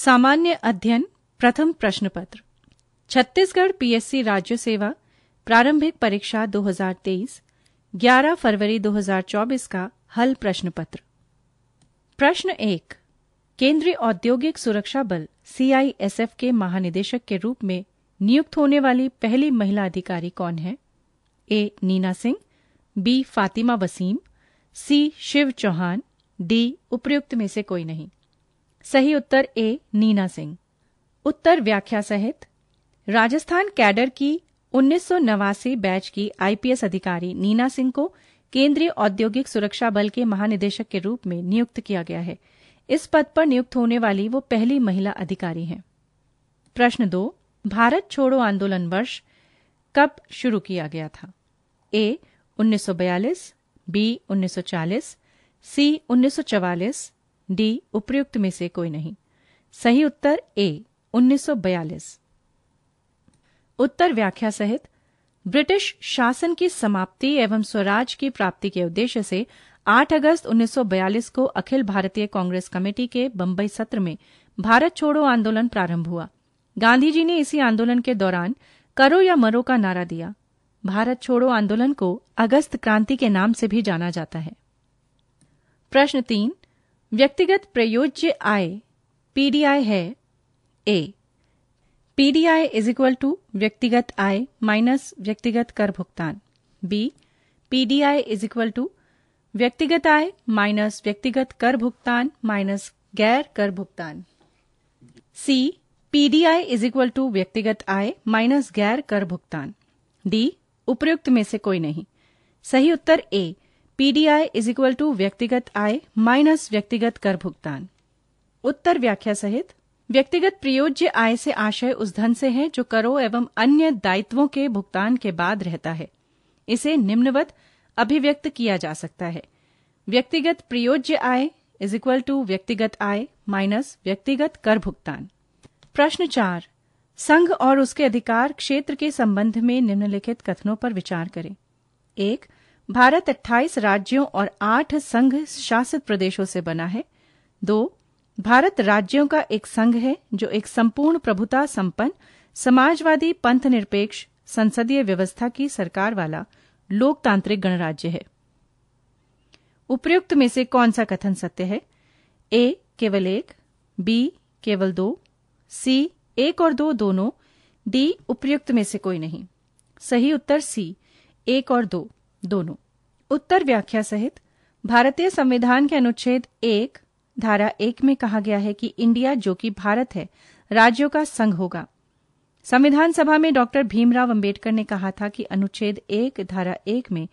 सामान्य अध्ययन प्रथम प्रश्न पत्र छत्तीसगढ़ पीएससी राज्य सेवा प्रारंभिक परीक्षा 2023 11 फरवरी 2024 का हल प्रश्न पत्र प्रश्न एक केंद्रीय औद्योगिक सुरक्षा बल सीआईएसएफ के महानिदेशक के रूप में नियुक्त होने वाली पहली महिला अधिकारी कौन है A Nina Singh B Fatima Wasim C Shiv Chauhan D उपयुक्त में से कोई नहीं सही उत्तर ए नीना सिंह उत्तर व्याख्या सहित राजस्थान कैडर की उन्नीस बैच की आईपीएस अधिकारी नीना सिंह को केंद्रीय औद्योगिक सुरक्षा बल के महानिदेशक के रूप में नियुक्त किया गया है इस पद पर नियुक्त होने वाली वो पहली महिला अधिकारी हैं प्रश्न दो भारत छोड़ो आंदोलन वर्ष कब शुरू किया गया था ए 1942 बी 1940 सी 1944 डी उपर्युक्त में से कोई नहीं सही उत्तर ए 1942 उत्तर व्याख्या सहित ब्रिटिश शासन की समाप्ति एवं स्वराज की प्राप्ति के उद्देश्य से 8 अगस्त 1942 को अखिल भारतीय कांग्रेस कमेटी के बम्बई सत्र में भारत छोड़ो आंदोलन प्रारंभ हुआ गांधी जी ने इसी आंदोलन के दौरान करो या मरो का नारा दिया भारत छोड़ो आंदोलन को अगस्त क्रांति के नाम से भी जाना जाता है प्रश्न तीन व्यक्तिगत प्रयोज्य आय पीडीआई है A PDI is equal to व्यक्तिगत आय माइनस व्यक्तिगत कर भुगतान B PDI is equal to व्यक्तिगत आय माइनस व्यक्तिगत कर भुगतान माइनस गैर कर भुगतान C PDI is equal to व्यक्तिगत आय माइनस गैर कर भुगतान डी उपयुक्त में से कोई नहीं सही उत्तर A PDI is equal to व्यक्तिगत आय माइनस व्यक्तिगत कर भुगतान उत्तर व्याख्या सहित व्यक्तिगत प्रयोज्य आय से आशय उस धन से है जो करों एवं अन्य दायित्वों के भुगतान के बाद रहता है इसे निम्नवत अभिव्यक्त किया जा सकता है व्यक्तिगत प्रयोज्य आय इज इक्वल टू व्यक्तिगत आय माइनस व्यक्तिगत कर भुगतान प्रश्न चार संघ और उसके अधिकार क्षेत्र के संबंध में निम्नलिखित कथनों पर विचार करें एक भारत 28 राज्यों और 8 संघ शासित प्रदेशों से बना है दो भारत राज्यों का एक संघ है जो एक संपूर्ण प्रभुता संपन्न समाजवादी पंथ निरपेक्ष संसदीय व्यवस्था की सरकार वाला लोकतांत्रिक गणराज्य है उपयुक्त में से कौन सा कथन सत्य है ए केवल एक बी केवल दो सी एक और दो दोनों डी उपयुक्त में से कोई नहीं सही उत्तर सी एक और दो दोनों उत्तर व्याख्या सहित भारतीय संविधान के अनुच्छेद एक धारा एक में कहा गया है कि इंडिया जो कि भारत है राज्यों का संघ होगा संविधान सभा में डॉक्टर भीमराव अंबेडकर ने कहा था कि अनुच्छेद एक धारा एक में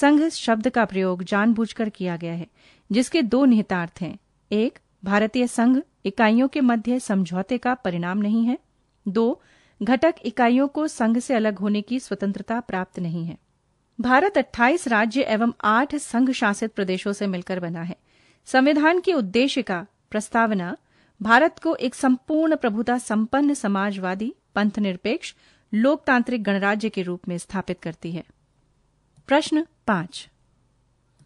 संघ शब्द का प्रयोग जानबूझकर किया गया है जिसके दो निहितार्थ हैं एक भारतीय संघ इकाइयों के मध्य समझौते का परिणाम नहीं है दो घटक इकाइयों को संघ से अलग होने की स्वतंत्रता प्राप्त नहीं है भारत 28 राज्य एवं 8 संघ शासित प्रदेशों से मिलकर बना है संविधान के उद्देश्य का प्रस्तावना भारत को एक संपूर्ण प्रभुता संपन्न समाजवादी पंथ निरपेक्ष लोकतांत्रिक गणराज्य के रूप में स्थापित करती है प्रश्न पांच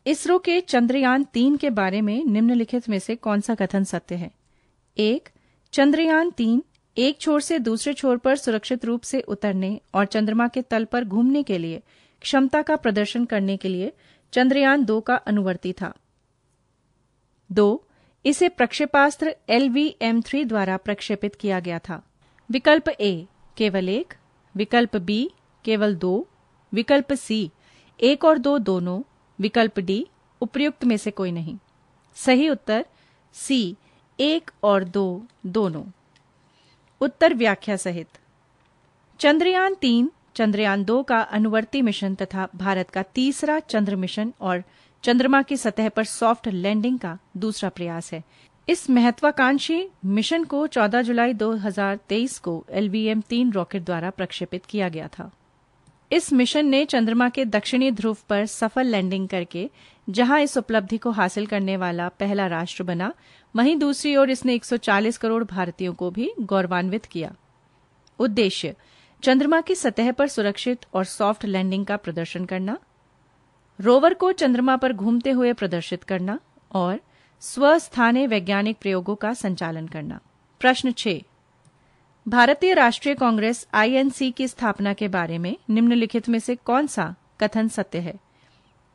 इसरो के चंद्रयान तीन के बारे में निम्नलिखित में से कौन सा कथन सत्य है एक चंद्रयान तीन एक छोर से दूसरे छोर पर सुरक्षित रूप से उतरने और चंद्रमा के तल पर घूमने के लिए क्षमता का प्रदर्शन करने के लिए चंद्रयान दो का अनुवर्ती था दो इसे प्रक्षेपास्त्र एल वी एम थ्री द्वारा प्रक्षेपित किया गया था विकल्प ए केवल एक विकल्प बी केवल दो विकल्प सी एक और दो दोनों विकल्प डी उपयुक्त में से कोई नहीं सही उत्तर सी एक और दो दोनों उत्तर व्याख्या सहित चंद्रयान तीन चंद्रयान दो का अनुवर्ती मिशन तथा भारत का तीसरा चंद्र मिशन और चंद्रमा की सतह पर सॉफ्ट लैंडिंग का दूसरा प्रयास है इस महत्वाकांक्षी मिशन को 14 जुलाई 2023 को एलवीएम तीन रॉकेट द्वारा प्रक्षेपित किया गया था इस मिशन ने चंद्रमा के दक्षिणी ध्रुव पर सफल लैंडिंग करके जहां इस उपलब्धि को हासिल करने वाला पहला राष्ट्र बना वहीं दूसरी ओर इसने 140 करोड़ भारतीयों को भी गौरवान्वित किया उद्देश्य चंद्रमा की सतह पर सुरक्षित और सॉफ्ट लैंडिंग का प्रदर्शन करना रोवर को चंद्रमा पर घूमते हुए प्रदर्शित करना और स्वस्थानीय वैज्ञानिक प्रयोगों का संचालन करना प्रश्न छ भारतीय राष्ट्रीय कांग्रेस आईएनसी की स्थापना के बारे में निम्नलिखित में से कौन सा कथन सत्य है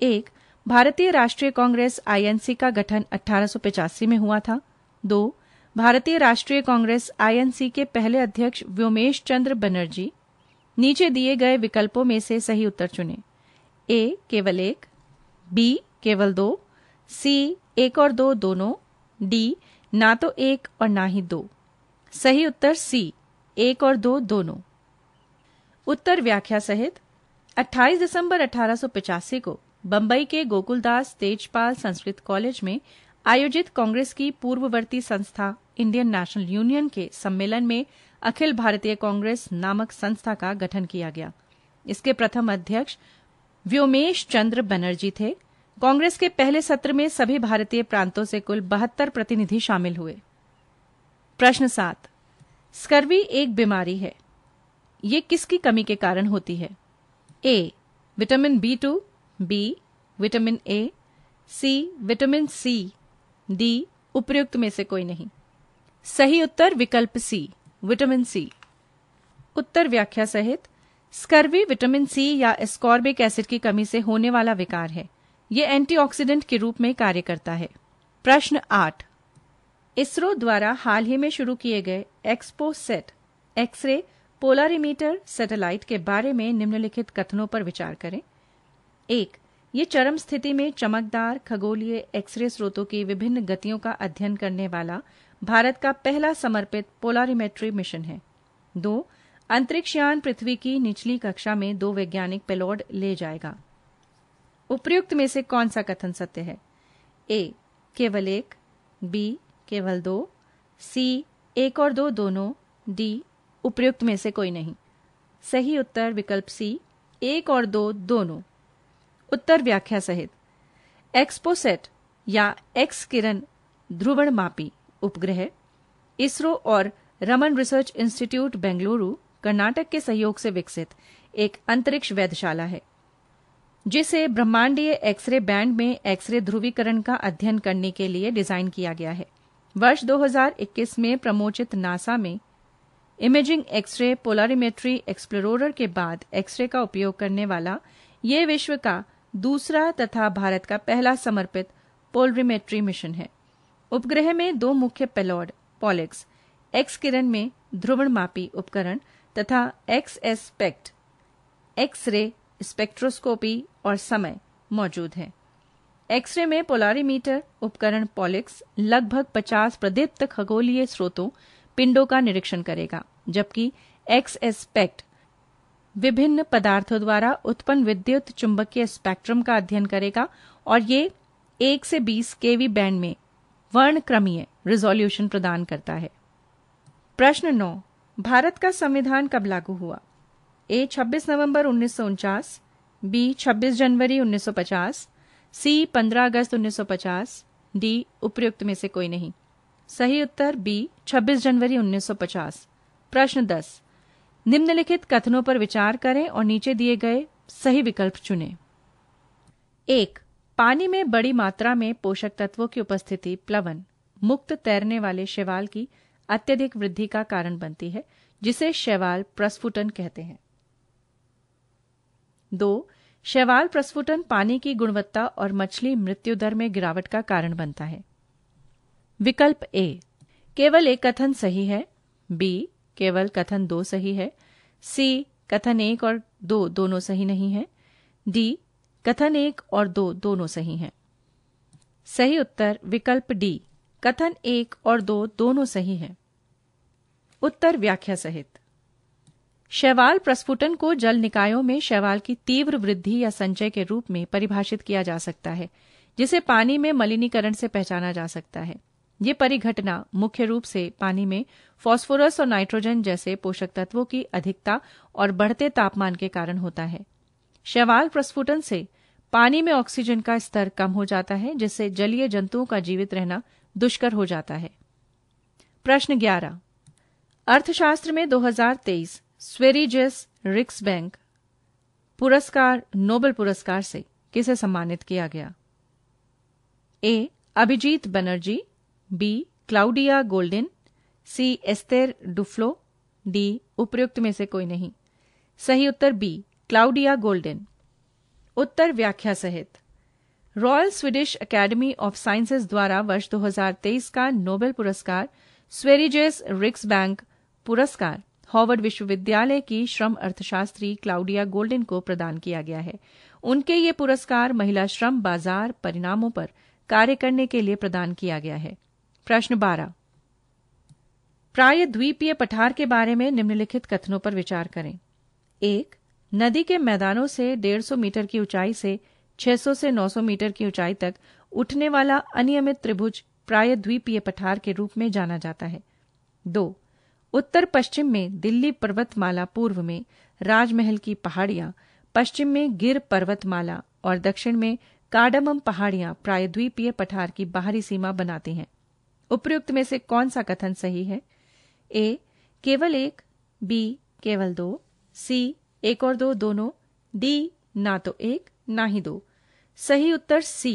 एक भारतीय राष्ट्रीय कांग्रेस आईएनसी का गठन अठारह में हुआ था दो भारतीय राष्ट्रीय कांग्रेस आईएनसी के पहले अध्यक्ष व्योमेश चंद्र बनर्जी नीचे दिए गए विकल्पों में से सही उत्तर चुने ए केवल एक बी केवल दो सी एक और दो दोनों डी ना तो एक और ना ही दो सही उत्तर सी एक और दो दोनों उत्तर व्याख्या सहित 28 दिसंबर अठारह को बंबई के गोकुलदास तेजपाल संस्कृत कॉलेज में आयोजित कांग्रेस की पूर्ववर्ती संस्था इंडियन नेशनल यूनियन के सम्मेलन में अखिल भारतीय कांग्रेस नामक संस्था का गठन किया गया इसके प्रथम अध्यक्ष व्योमेश चंद्र बनर्जी थे कांग्रेस के पहले सत्र में सभी भारतीय प्रांतों से कुल बहत्तर प्रतिनिधि शामिल हुए प्रश्न सात स्कर्वी एक बीमारी है ये किसकी कमी के कारण होती है A vitamin B two B vitamin A C vitamin C D उपयुक्त में से कोई नहीं सही उत्तर विकल्प सी विटामिन सी उत्तर व्याख्या सहित स्कर्वी विटामिन सी या स्कॉर्बिक एसिड की कमी से होने वाला विकार है यह एंटीऑक्सीडेंट के रूप में कार्य करता है प्रश्न आठ इसरो द्वारा हाल ही में शुरू किए गए XPoSat X-ray polarimeter satellite के बारे में निम्नलिखित कथनों पर विचार करें एक ये चरम स्थिति में चमकदार खगोलीय एक्सरे स्रोतों की विभिन्न गतियों का अध्ययन करने वाला भारत का पहला समर्पित पोलारीमेट्री मिशन है दो अंतरिक्षयान पृथ्वी की निचली कक्षा में दो वैज्ञानिक पेलोड ले जाएगा उपयुक्त में से कौन सा कथन सत्य है ए केवल एक बी केवल दो सी एक और दो दोनों डी उपयुक्त में से कोई नहीं सही उत्तर विकल्प सी एक और दो दोनों उत्तर व्याख्या सहित एक्सपोसेट या एक्स किरण ध्रुवणमापी उपग्रह इसरो और रमन रिसर्च इंस्टीट्यूट बेंगलुरु कर्नाटक के सहयोग से विकसित एक अंतरिक्ष वैधशाला है जिसे ब्रह्मांडीय एक्सरे बैंड में एक्सरे ध्रुवीकरण का अध्ययन करने के लिए डिजाइन किया गया है वर्ष 2021 में प्रमोचित नासा में इमेजिंग एक्सरे पोलारीमेट्री एक्सप्लोरर के बाद एक्सरे का उपयोग करने वाला ये विश्व का दूसरा तथा भारत का पहला समर्पित पोलरीमेट्री मिशन है उपग्रह में दो मुख्य पेलॉड पॉलिक्स एक्स किरण में मापी उपकरण तथा X aspect X-ray spectroscopy और समय मौजूद है एक्सरे में पोलारीमीटर उपकरण पॉलिक्स लगभग 50 प्रदीप्त खगोलीय स्रोतों पिंडों का निरीक्षण करेगा जबकि एक्स एस्पेक्ट विभिन्न पदार्थों द्वारा उत्पन्न विद्युत चुंबकीय स्पेक्ट्रम का अध्ययन करेगा और ये एक से बीस केवी बैंड में वर्णक्रमीय रिजोल्यूशन प्रदान करता है प्रश्न नौ भारत का संविधान कब लागू हुआ ए 26 नवंबर उन्नीस बी 26 जनवरी 1950 सी 15 अगस्त 1950 डी उपयुक्त में से कोई नहीं सही उत्तर बी 26 जनवरी 1950 प्रश्न निम्नलिखित कथनों पर विचार करें और नीचे दिए गए सही विकल्प चुनें एक पानी में बड़ी मात्रा में पोषक तत्वों की उपस्थिति प्लवन मुक्त तैरने वाले शैवाल की अत्यधिक वृद्धि का कारण बनती है जिसे शैवाल प्रस्फुटन कहते हैं दो शैवाल प्रस्फुटन पानी की गुणवत्ता और मछली मृत्यु दर में गिरावट का कारण बनता है विकल्प ए केवल एक कथन सही है बी केवल कथन दो सही है सी कथन एक और दो दोनों सही नहीं है डी कथन एक और दो दोनों सही हैं सही उत्तर विकल्प डी कथन एक और दो दोनों सही हैं उत्तर व्याख्या सहित शैवाल प्रस्फुटन को जल निकायों में शैवाल की तीव्र वृद्धि या संचय के रूप में परिभाषित किया जा सकता है जिसे पानी में मलिनीकरण से पहचाना जा सकता है ये परिघटना मुख्य रूप से पानी में फास्फोरस और नाइट्रोजन जैसे पोषक तत्वों की अधिकता और बढ़ते तापमान के कारण होता है शैवाल प्रस्फुटन से पानी में ऑक्सीजन का स्तर कम हो जाता है जिससे जलीय जंतुओं का जीवित रहना दुष्कर हो जाता है प्रश्न 11 अर्थशास्त्र में 2023 स्वेरिजेस रिक्स बैंक पुरस्कार नोबेल पुरस्कार से किसे सम्मानित किया गया A Abhijit Banerjee B Claudia Goldin C Esther Duflo D उपयुक्त में से कोई नहीं सही उत्तर बी क्लाउडिया गोल्डन उत्तर व्याख्या सहित Royal Swedish Academy of Sciences द्वारा वर्ष 2023 का नोबेल पुरस्कार स्वेरिजेस रिक्स बैंक पुरस्कार हॉवर्ड विश्वविद्यालय की श्रम अर्थशास्त्री क्लाउडिया गोल्डन को प्रदान किया गया है उनके ये पुरस्कार महिला श्रम बाजार परिणामों पर कार्य करने के लिए प्रदान किया गया है प्रश्न बारह प्राय द्वीपीय पठार के बारे में निम्नलिखित कथनों पर विचार करें एक नदी के मैदानों से 150 मीटर की ऊंचाई से 600 से 900 मीटर की ऊंचाई तक उठने वाला अनियमित त्रिभुज प्राय द्वीपीय पठार के रूप में जाना जाता है दो उत्तर पश्चिम में दिल्ली पर्वतमाला पूर्व में राजमहल की पहाड़ियां पश्चिम में गिर पर्वतमाला और दक्षिण में कार्डमम पहाड़ियां द्वीपीय पठार की बाहरी सीमा बनाती हैं उपयुक्त में से कौन सा कथन सही है ए केवल एक बी केवल दो सी एक और दो दोनों डी ना तो एक ना ही दो सही उत्तर सी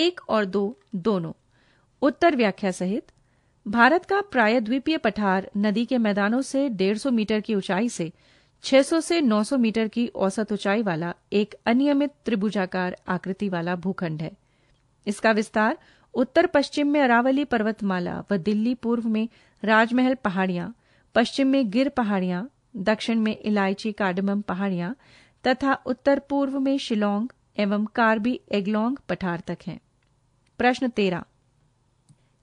एक और दो दोनों उत्तर व्याख्या सहित भारत का प्रायद्वीपीय पठार नदी के मैदानों से 150 मीटर की ऊंचाई से 600 से 900 मीटर की औसत ऊंचाई वाला एक अनियमित त्रिभुजाकार आकृति वाला भूखंड है इसका विस्तार उत्तर पश्चिम में अरावली पर्वतमाला व दिल्ली पूर्व में राजमहल पहाड़ियां पश्चिम में गिर पहाड़ियां दक्षिण में इलायची कार्डमम पहाड़ियां तथा उत्तर पूर्व में शिलोंग एवं कार्बी एगलोंग पठार तक हैं प्रश्न तेरह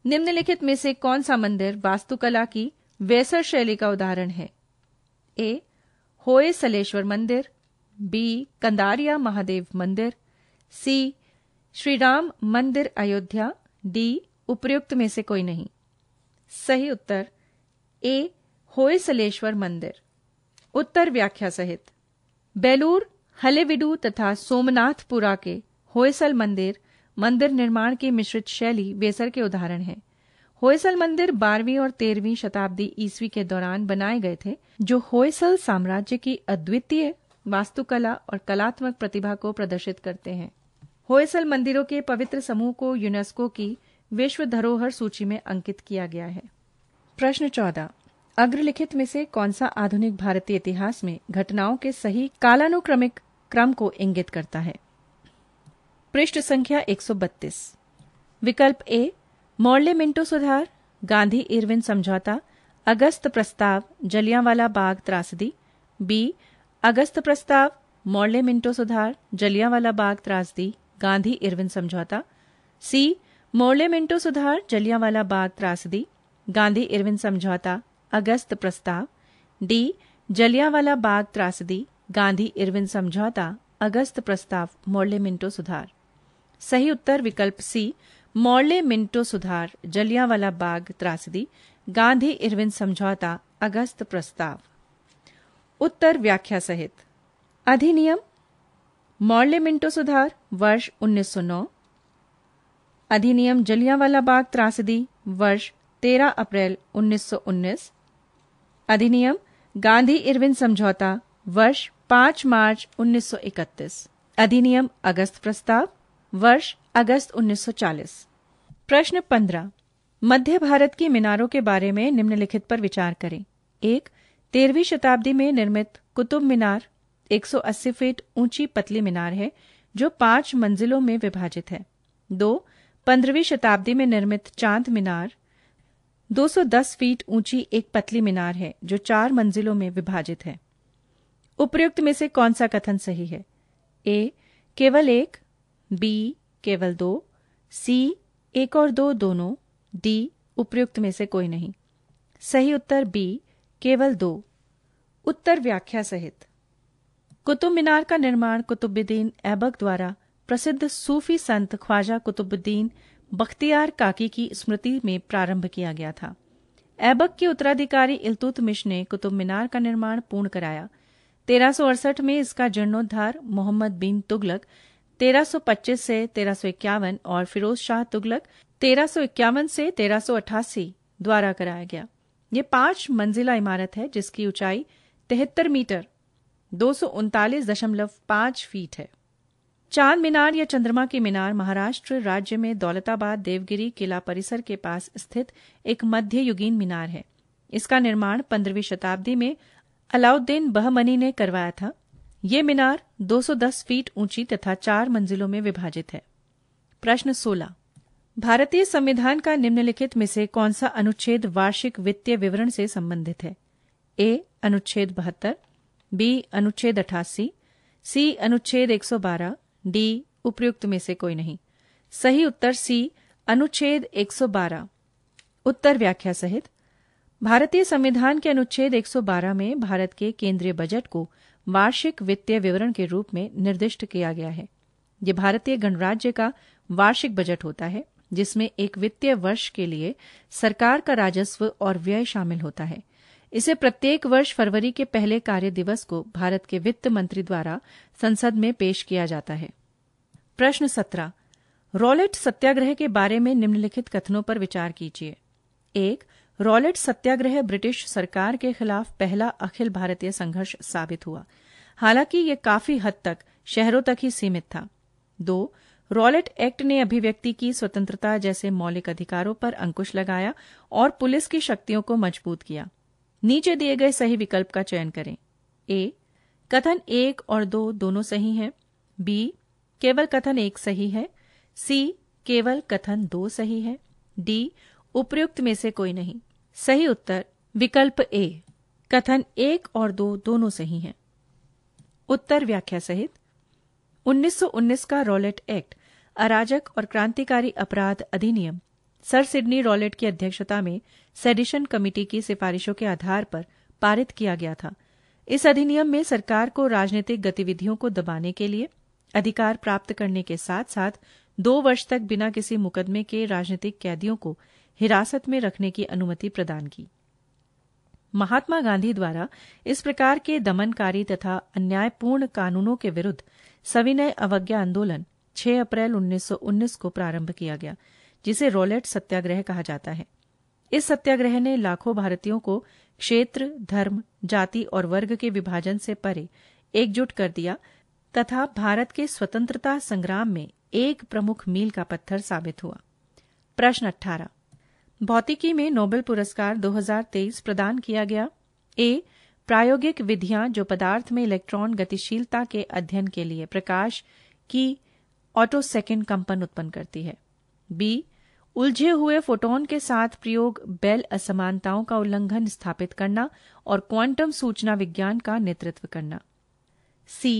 निम्नलिखित में से कौन सा मंदिर वास्तुकला की वैसर शैली का उदाहरण है ए होए सलेश्वर मंदिर बी कंदारिया महादेव मंदिर सी श्री राम मंदिर अयोध्या डी उपयुक्त में से कोई नहीं सही उत्तर ए होयसलेश्वर मंदिर उत्तर व्याख्या सहित बेलूर हलेविडू तथा सोमनाथपुरा के होयसल मंदिर मंदिर निर्माण की मिश्रित शैली बेसर के उदाहरण है होयसल मंदिर बारहवीं और तेरहवीं शताब्दी ईस्वी के दौरान बनाए गए थे जो होयसल साम्राज्य की अद्वितीय वास्तुकला और कलात्मक प्रतिभा को प्रदर्शित करते हैं होयसल मंदिरों के पवित्र समूह को यूनेस्को की विश्व धरोहर सूची में अंकित किया गया है प्रश्न चौदह अग्रलिखित में से कौन सा आधुनिक भारतीय इतिहास में घटनाओं के सही कालानुक्रमिक क्रम को इंगित करता है पृष्ठ संख्या 132 विकल्प ए मौर्य मिंटो सुधार गांधी इरविन समझौता अगस्त प्रस्ताव जलियांवाला बाग त्रासदी बी अगस्त प्रस्ताव मौर्य मिंटो सुधार जलियांवाला बाग त्रासदी गांधी इरविन समझौता सी मोर्ले मिंटो सुधार जलियांवाला बाग त्रासदी गांधी इरविन समझौता अगस्त प्रस्ताव डी जलियांवाला बाग त्रासदी गांधी इरविन समझौता अगस्त प्रस्ताव मोर्ले मिंटो सुधार सही उत्तर विकल्प सी मोर्ले मिंटो सुधार जलियांवाला बाग त्रासदी गांधी इरविन समझौता अगस्त प्रस्ताव उत्तर व्याख्या सहित अधिनियम मॉर्ले मिंटो सुधार वर्ष 1909 अधिनियम जलियांवाला बाग त्रासदी वर्ष 13 अप्रैल 1919 अधिनियम गांधी इरविन समझौता वर्ष 5 मार्च 1931 अधिनियम अगस्त प्रस्ताव वर्ष अगस्त 1940 प्रश्न 15 मध्य भारत की मीनारों के बारे में निम्नलिखित पर विचार करें एक तेरहवीं शताब्दी में निर्मित कुतुब मीनार 180 फीट ऊंची पतली मीनार है जो पांच मंजिलों में विभाजित है दो पंद्रहवीं शताब्दी में निर्मित चांद मीनार 210 फीट ऊंची एक पतली मीनार है जो चार मंजिलों में विभाजित है उपयुक्त में से कौन सा कथन सही है ए केवल एक बी केवल दो सी एक और दो दोनों डी उपयुक्त में से कोई नहीं सही उत्तर बी केवल दो उत्तर व्याख्या सहित कुतुब मीनार का निर्माण कुतुबुद्दीन ऐबक द्वारा प्रसिद्ध सूफी संत ख्वाजा कुतुबुद्दीन बख्तियार काकी की स्मृति में प्रारंभ किया गया था ऐबक के उत्तराधिकारी इल्तुतमिश ने कुतुब मीनार का निर्माण पूर्ण कराया तेरह में इसका जीर्णोद्धार मोहम्मद बिन तुगलक 1325 से 1351 और फिरोज शाह तुगलक 1351 से 1388 द्वारा कराया गया ये पांच मंजिला इमारत है जिसकी ऊंचाई तिहत्तर मीटर दो दशमलव फीट है चांद मीनार या चंद्रमा के मीनार महाराष्ट्र राज्य में दौलताबाद देवगिरी किला परिसर के पास स्थित एक मध्ययुगीन मीनार है इसका निर्माण 15वीं शताब्दी में अलाउद्दीन बहमनी ने करवाया था ये मीनार 210 फीट ऊंची तथा चार मंजिलों में विभाजित है प्रश्न 16 भारतीय संविधान का निम्नलिखित में से कौन सा अनुच्छेद वार्षिक वित्तीय विवरण से संबंधित है ए अनुच्छेद बहत्तर बी अनुच्छेद अठासी सी अनुच्छेद 112 डी उपयुक्त में से कोई नहीं सही उत्तर सी अनुच्छेद 112 उत्तर व्याख्या सहित भारतीय संविधान के अनुच्छेद 112 में भारत के केंद्रीय बजट को वार्षिक वित्तीय विवरण के रूप में निर्दिष्ट किया गया है ये भारतीय गणराज्य का वार्षिक बजट होता है जिसमें एक वित्तीय वर्ष के लिए सरकार का राजस्व और व्यय शामिल होता है इसे प्रत्येक वर्ष फरवरी के पहले कार्य दिवस को भारत के वित्त मंत्री द्वारा संसद में पेश किया जाता है प्रश्न सत्रह रॉलेट सत्याग्रह के बारे में निम्नलिखित कथनों पर विचार कीजिए एक रॉलेट सत्याग्रह ब्रिटिश सरकार के खिलाफ पहला अखिल भारतीय संघर्ष साबित हुआ हालांकि ये काफी हद तक शहरों तक ही सीमित था दो रॉलेट एक्ट ने अभिव्यक्ति की स्वतंत्रता जैसे मौलिक अधिकारों पर अंकुश लगाया और पुलिस की शक्तियों को मजबूत किया नीचे दिए गए सही विकल्प का चयन करें ए कथन एक और दो दोनों सही हैं बी केवल कथन एक सही है सी केवल कथन दो सही है डी उपयुक्त में से कोई नहीं सही उत्तर विकल्प ए कथन एक और दो दोनों सही हैं उत्तर व्याख्या सहित 1919 का रॉलेट एक्ट अराजक और क्रांतिकारी अपराध अधिनियम सर सिडनी रॉलेट की अध्यक्षता में सेडिशन कमेटी की सिफारिशों के आधार पर पारित किया गया था इस अधिनियम में सरकार को राजनीतिक गतिविधियों को दबाने के लिए अधिकार प्राप्त करने के साथ साथ दो वर्ष तक बिना किसी मुकदमे के राजनीतिक कैदियों को हिरासत में रखने की अनुमति प्रदान की महात्मा गांधी द्वारा इस प्रकार के दमनकारी तथा अन्यायपूर्ण कानूनों के विरुद्ध सविनय अवज्ञा आंदोलन 6 अप्रैल 1919 को प्रारंभ किया गया जिसे रोलेट सत्याग्रह कहा जाता है इस सत्याग्रह ने लाखों भारतीयों को क्षेत्र धर्म जाति और वर्ग के विभाजन से परे एकजुट कर दिया तथा भारत के स्वतंत्रता संग्राम में एक प्रमुख मील का पत्थर साबित हुआ प्रश्न 18 भौतिकी में नोबेल पुरस्कार 2023 प्रदान किया गया ए प्रायोगिक विधियां जो पदार्थ में इलेक्ट्रॉन गतिशीलता के अध्ययन के लिए प्रकाश की ऑटो सेकेंड कंपन उत्पन्न करती है बी उलझे हुए फोटोन के साथ प्रयोग बेल असमानताओं का उल्लंघन स्थापित करना और क्वांटम सूचना विज्ञान का नेतृत्व करना सी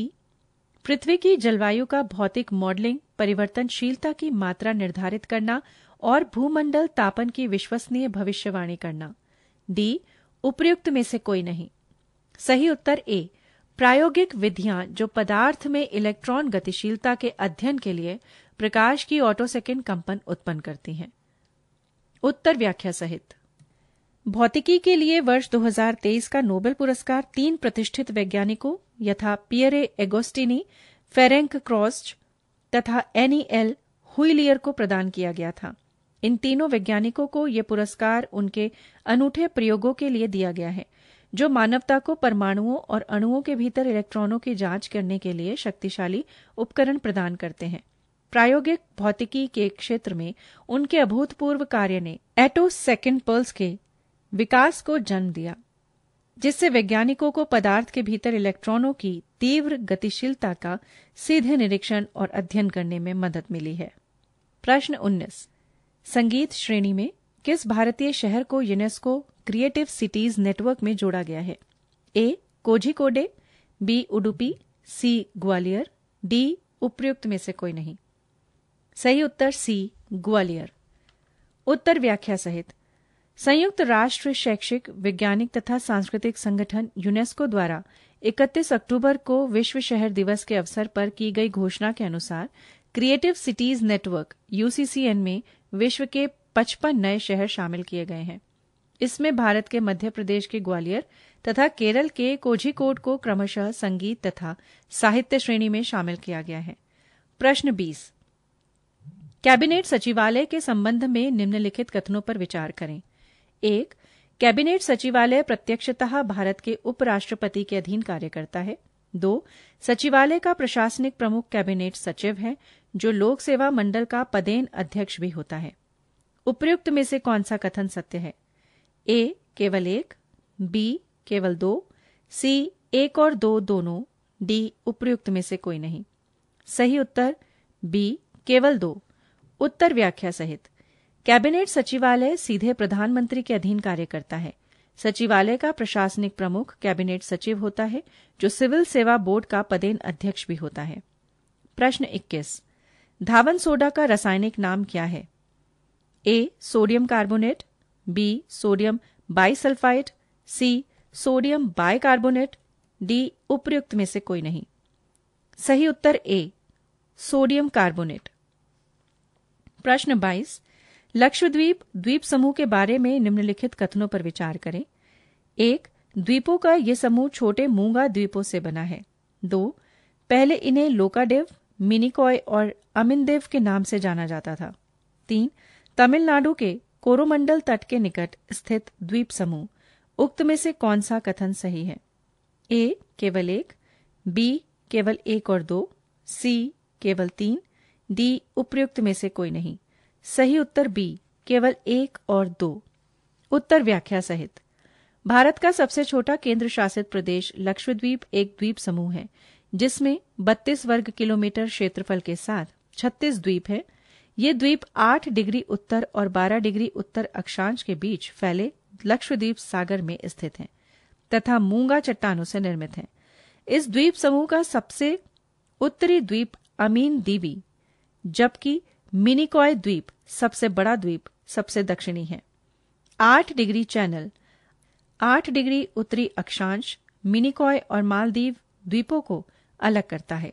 पृथ्वी की जलवायु का भौतिक मॉडलिंग परिवर्तनशीलता की मात्रा निर्धारित करना और भूमंडल तापन की विश्वसनीय भविष्यवाणी करना डी उपयुक्त में से कोई नहीं सही उत्तर ए प्रायोगिक विधियां जो पदार्थ में इलेक्ट्रॉन गतिशीलता के अध्ययन के लिए प्रकाश की सेकेंड कंपन उत्पन्न करती हैं उत्तर व्याख्या सहित भौतिकी के लिए वर्ष 2023 का नोबेल पुरस्कार तीन प्रतिष्ठित वैज्ञानिकों यथा पियरे एगोस्टिनी फेरेंक क्रॉस्ट तथा एनईएल एल हुईलियर को प्रदान किया गया था इन तीनों वैज्ञानिकों को यह पुरस्कार उनके अनूठे प्रयोगों के लिए दिया गया है जो मानवता को परमाणुओं और अणुओं के भीतर इलेक्ट्रॉनों की जांच करने के लिए शक्तिशाली उपकरण प्रदान करते हैं प्रायोगिक भौतिकी के क्षेत्र में उनके अभूतपूर्व कार्य ने एटो सेकेंड पल्स के विकास को जन्म दिया जिससे वैज्ञानिकों को पदार्थ के भीतर इलेक्ट्रॉनों की तीव्र गतिशीलता का सीधे निरीक्षण और अध्ययन करने में मदद मिली है प्रश्न 19 संगीत श्रेणी में किस भारतीय शहर को यूनेस्को क्रिएटिव सिटीज नेटवर्क में जोड़ा गया है A Kozhikode B Udupi C Gwalior D उपयुक्त में से कोई नहीं सही उत्तर सी ग्वालियर उत्तर व्याख्या सहित संयुक्त राष्ट्र शैक्षिक वैज्ञानिक तथा सांस्कृतिक संगठन यूनेस्को द्वारा 31 अक्टूबर को विश्व शहर दिवस के अवसर पर की गई घोषणा के अनुसार क्रिएटिव सिटीज नेटवर्क यूसीसीएन में विश्व के 55 नए शहर शामिल किए गए हैं इसमें भारत के मध्य प्रदेश के ग्वालियर तथा केरल के कोझिकोड को क्रमशः संगीत तथा साहित्य श्रेणी में शामिल किया गया है प्रश्न बीस कैबिनेट सचिवालय के संबंध में निम्नलिखित कथनों पर विचार करें एक कैबिनेट सचिवालय प्रत्यक्षतः भारत के उपराष्ट्रपति के अधीन कार्य करता है दो सचिवालय का प्रशासनिक प्रमुख कैबिनेट सचिव है जो लोक सेवा मंडल का पदेन अध्यक्ष भी होता है उपयुक्त में से कौन सा कथन सत्य है ए केवल एक बी केवल दो सी एक और दो दोनों डी उपयुक्त में से कोई नहीं सही उत्तर बी केवल दो उत्तर व्याख्या सहित कैबिनेट सचिवालय सीधे प्रधानमंत्री के अधीन कार्य करता है सचिवालय का प्रशासनिक प्रमुख कैबिनेट सचिव होता है जो सिविल सेवा बोर्ड का पदेन अध्यक्ष भी होता है प्रश्न 21 धावन सोडा का रासायनिक नाम क्या है A sodium carbonate B sodium bisulphide C sodium bicarbonate D उपयुक्त में से कोई नहीं सही उत्तर ए सोडियम कार्बोनेट प्रश्न 22 लक्षद्वीप द्वीप समूह के बारे में निम्नलिखित कथनों पर विचार करें एक द्वीपों का यह समूह छोटे मूंगा द्वीपों से बना है दो पहले इन्हें लोकाडेव मिनिकॉय और अमिनदेव के नाम से जाना जाता था तीन तमिलनाडु के कोरोमंडल तट के निकट स्थित द्वीप समूह उक्त में से कौन सा कथन सही है ए केवल एक बी केवल एक और दो सी केवल तीन डी उपयुक्त में से कोई नहीं सही उत्तर बी केवल एक और दो उत्तर व्याख्या सहित भारत का सबसे छोटा केंद्र शासित प्रदेश लक्षद्वीप एक द्वीप समूह है जिसमें 32 वर्ग किलोमीटर क्षेत्रफल के साथ 36 द्वीप है ये द्वीप 8 डिग्री उत्तर और 12 डिग्री उत्तर अक्षांश के बीच फैले लक्षद्वीप सागर में स्थित हैं तथा मूंगा चट्टानों से निर्मित हैं इस द्वीप समूह का सबसे उत्तरी द्वीप अमीन दीवी जबकि मिनिकॉय द्वीप सबसे बड़ा द्वीप सबसे दक्षिणी है आठ डिग्री चैनल आठ डिग्री उत्तरी अक्षांश मिनिकॉय और मालदीव द्वीपों को अलग करता है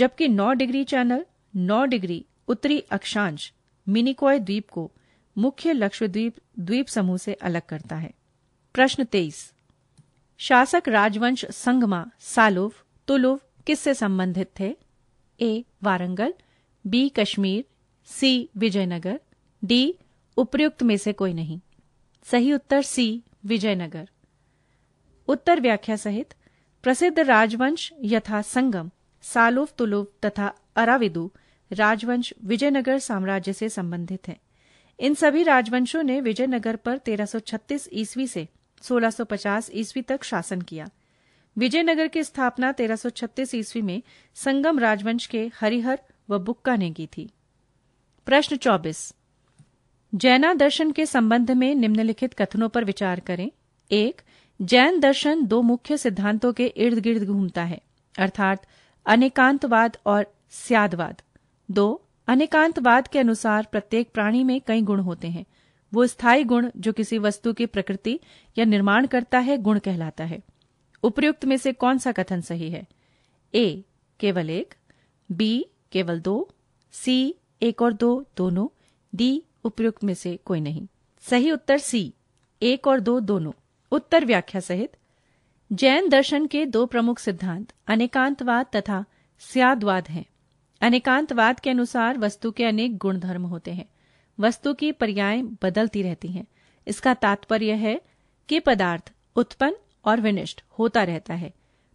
जबकि नौ डिग्री चैनल नौ डिग्री उत्तरी अक्षांश मिनिकॉय द्वीप को मुख्य लक्षद्वीप द्वीप समूह से अलग करता है प्रश्न तेईस शासक राजवंश संगमा सालोव तुलुव किससे संबंधित थे A Warangal B Kashmir C Vijayanagara D उपर्युक्त में से कोई नहीं सही उत्तर सी विजयनगर उत्तर व्याख्या सहित प्रसिद्ध राजवंश यथा संगम सालोव तुलुव तथा अराविदु राजवंश विजयनगर साम्राज्य से संबंधित हैं इन सभी राजवंशों ने विजयनगर पर 1336 ईस्वी से 1650 ईस्वी तक शासन किया विजयनगर की स्थापना 1336 ईस्वी में संगम राजवंश के हरिहर व बुक्का ने की थी प्रश्न चौबीस जैना दर्शन के संबंध में निम्नलिखित कथनों पर विचार करें एक जैन दर्शन दो मुख्य सिद्धांतों के इर्द गिर्द घूमता है अर्थात अनेकांतवाद और स्यादवाद दो अनेकांतवाद के अनुसार प्रत्येक प्राणी में कई गुण होते हैं वो स्थायी गुण जो किसी वस्तु की प्रकृति या निर्माण करता है गुण कहलाता है उपयुक्त में से कौन सा कथन सही है ए केवल एक बी केवल दो सी एक और दो दोनों डी उपयुक्त में से कोई नहीं सही उत्तर सी एक और दो दोनों उत्तर व्याख्या सहित जैन दर्शन के दो प्रमुख सिद्धांत अनेकांतवाद तथा स्यादवाद हैं अनेकांतवाद के अनुसार वस्तु के अनेक गुणधर्म होते हैं वस्तु की पर्याय बदलती रहती हैं इसका तात्पर्य है कि पदार्थ उत्पन्न और विनिष्ट होता रहता है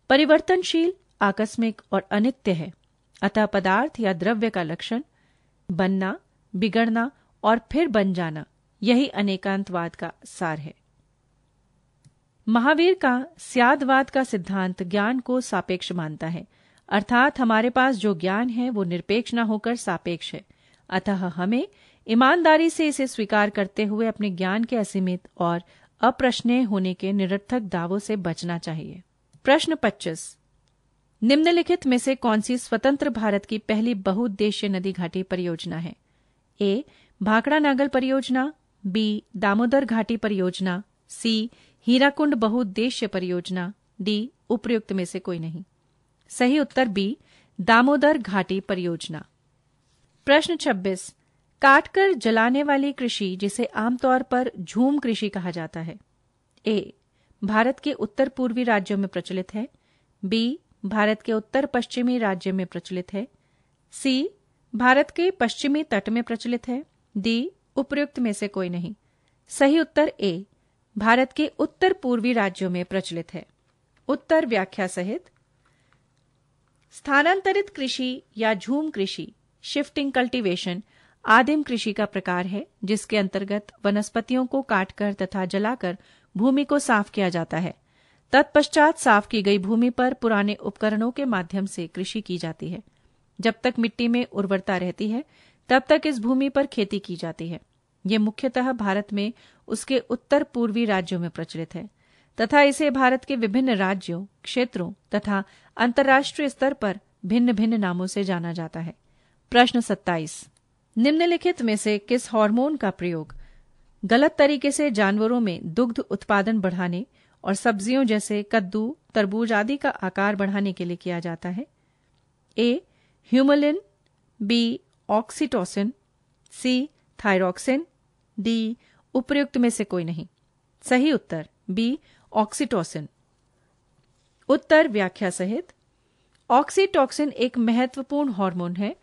परिवर्तनशील आकस्मिक और अनित्य है अतः पदार्थ या द्रव्य का लक्षण बनना बिगड़ना और फिर बन जाना यही अनेकांतवाद का सार है महावीर का स्यादवाद का सिद्धांत ज्ञान को सापेक्ष मानता है अर्थात हमारे पास जो ज्ञान है वो निरपेक्ष न होकर सापेक्ष है अतः हमें ईमानदारी से इसे स्वीकार करते हुए अपने ज्ञान के असीमित और अप्रश्नेय होने के निरर्थक दावों से बचना चाहिए प्रश्न पच्चीस निम्नलिखित में से कौन सी स्वतंत्र भारत की पहली बहुउद्देश्य नदी घाटी परियोजना है ए भाकड़ा नागल परियोजना बी दामोदर घाटी परियोजना सी हीराकुंड बहुउद्देश्य परियोजना डी उपयुक्त में से कोई नहीं सही उत्तर बी दामोदर घाटी परियोजना प्रश्न 26 काटकर जलाने वाली कृषि जिसे आमतौर पर झूम कृषि कहा जाता है ए भारत के उत्तर पूर्वी राज्यों में प्रचलित है बी भारत के उत्तर पश्चिमी राज्य में प्रचलित है सी भारत के पश्चिमी तट में प्रचलित है डी उपयुक्त में से कोई नहीं सही उत्तर ए भारत के उत्तर पूर्वी राज्यों में प्रचलित है उत्तर व्याख्या सहित स्थानांतरित कृषि या झूम कृषि शिफ्टिंग कल्टीवेशन आदिम कृषि का प्रकार है जिसके अंतर्गत वनस्पतियों को काटकर तथा जलाकर भूमि को साफ किया जाता है तत्पश्चात साफ की गई भूमि पर पुराने उपकरणों के माध्यम से कृषि की जाती है जब तक मिट्टी में उर्वरता रहती है तब तक इस भूमि पर खेती की जाती है ये मुख्यतः भारत में उसके उत्तर पूर्वी राज्यों में प्रचलित है तथा इसे भारत के विभिन्न राज्यों क्षेत्रों तथा अंतर्राष्ट्रीय स्तर पर भिन्न भिन्न नामों से जाना जाता है प्रश्न सत्ताईस निम्नलिखित में से किस हार्मोन का प्रयोग गलत तरीके से जानवरों में दुग्ध उत्पादन बढ़ाने और सब्जियों जैसे कद्दू तरबूज आदि का आकार बढ़ाने के लिए किया जाता है A Humulin B oxytocin C thyroxine D उपर्युक्त में से कोई नहीं सही उत्तर बी ऑक्सीटोसिन उत्तर व्याख्या सहित ऑक्सीटोक्सिन एक महत्वपूर्ण हार्मोन है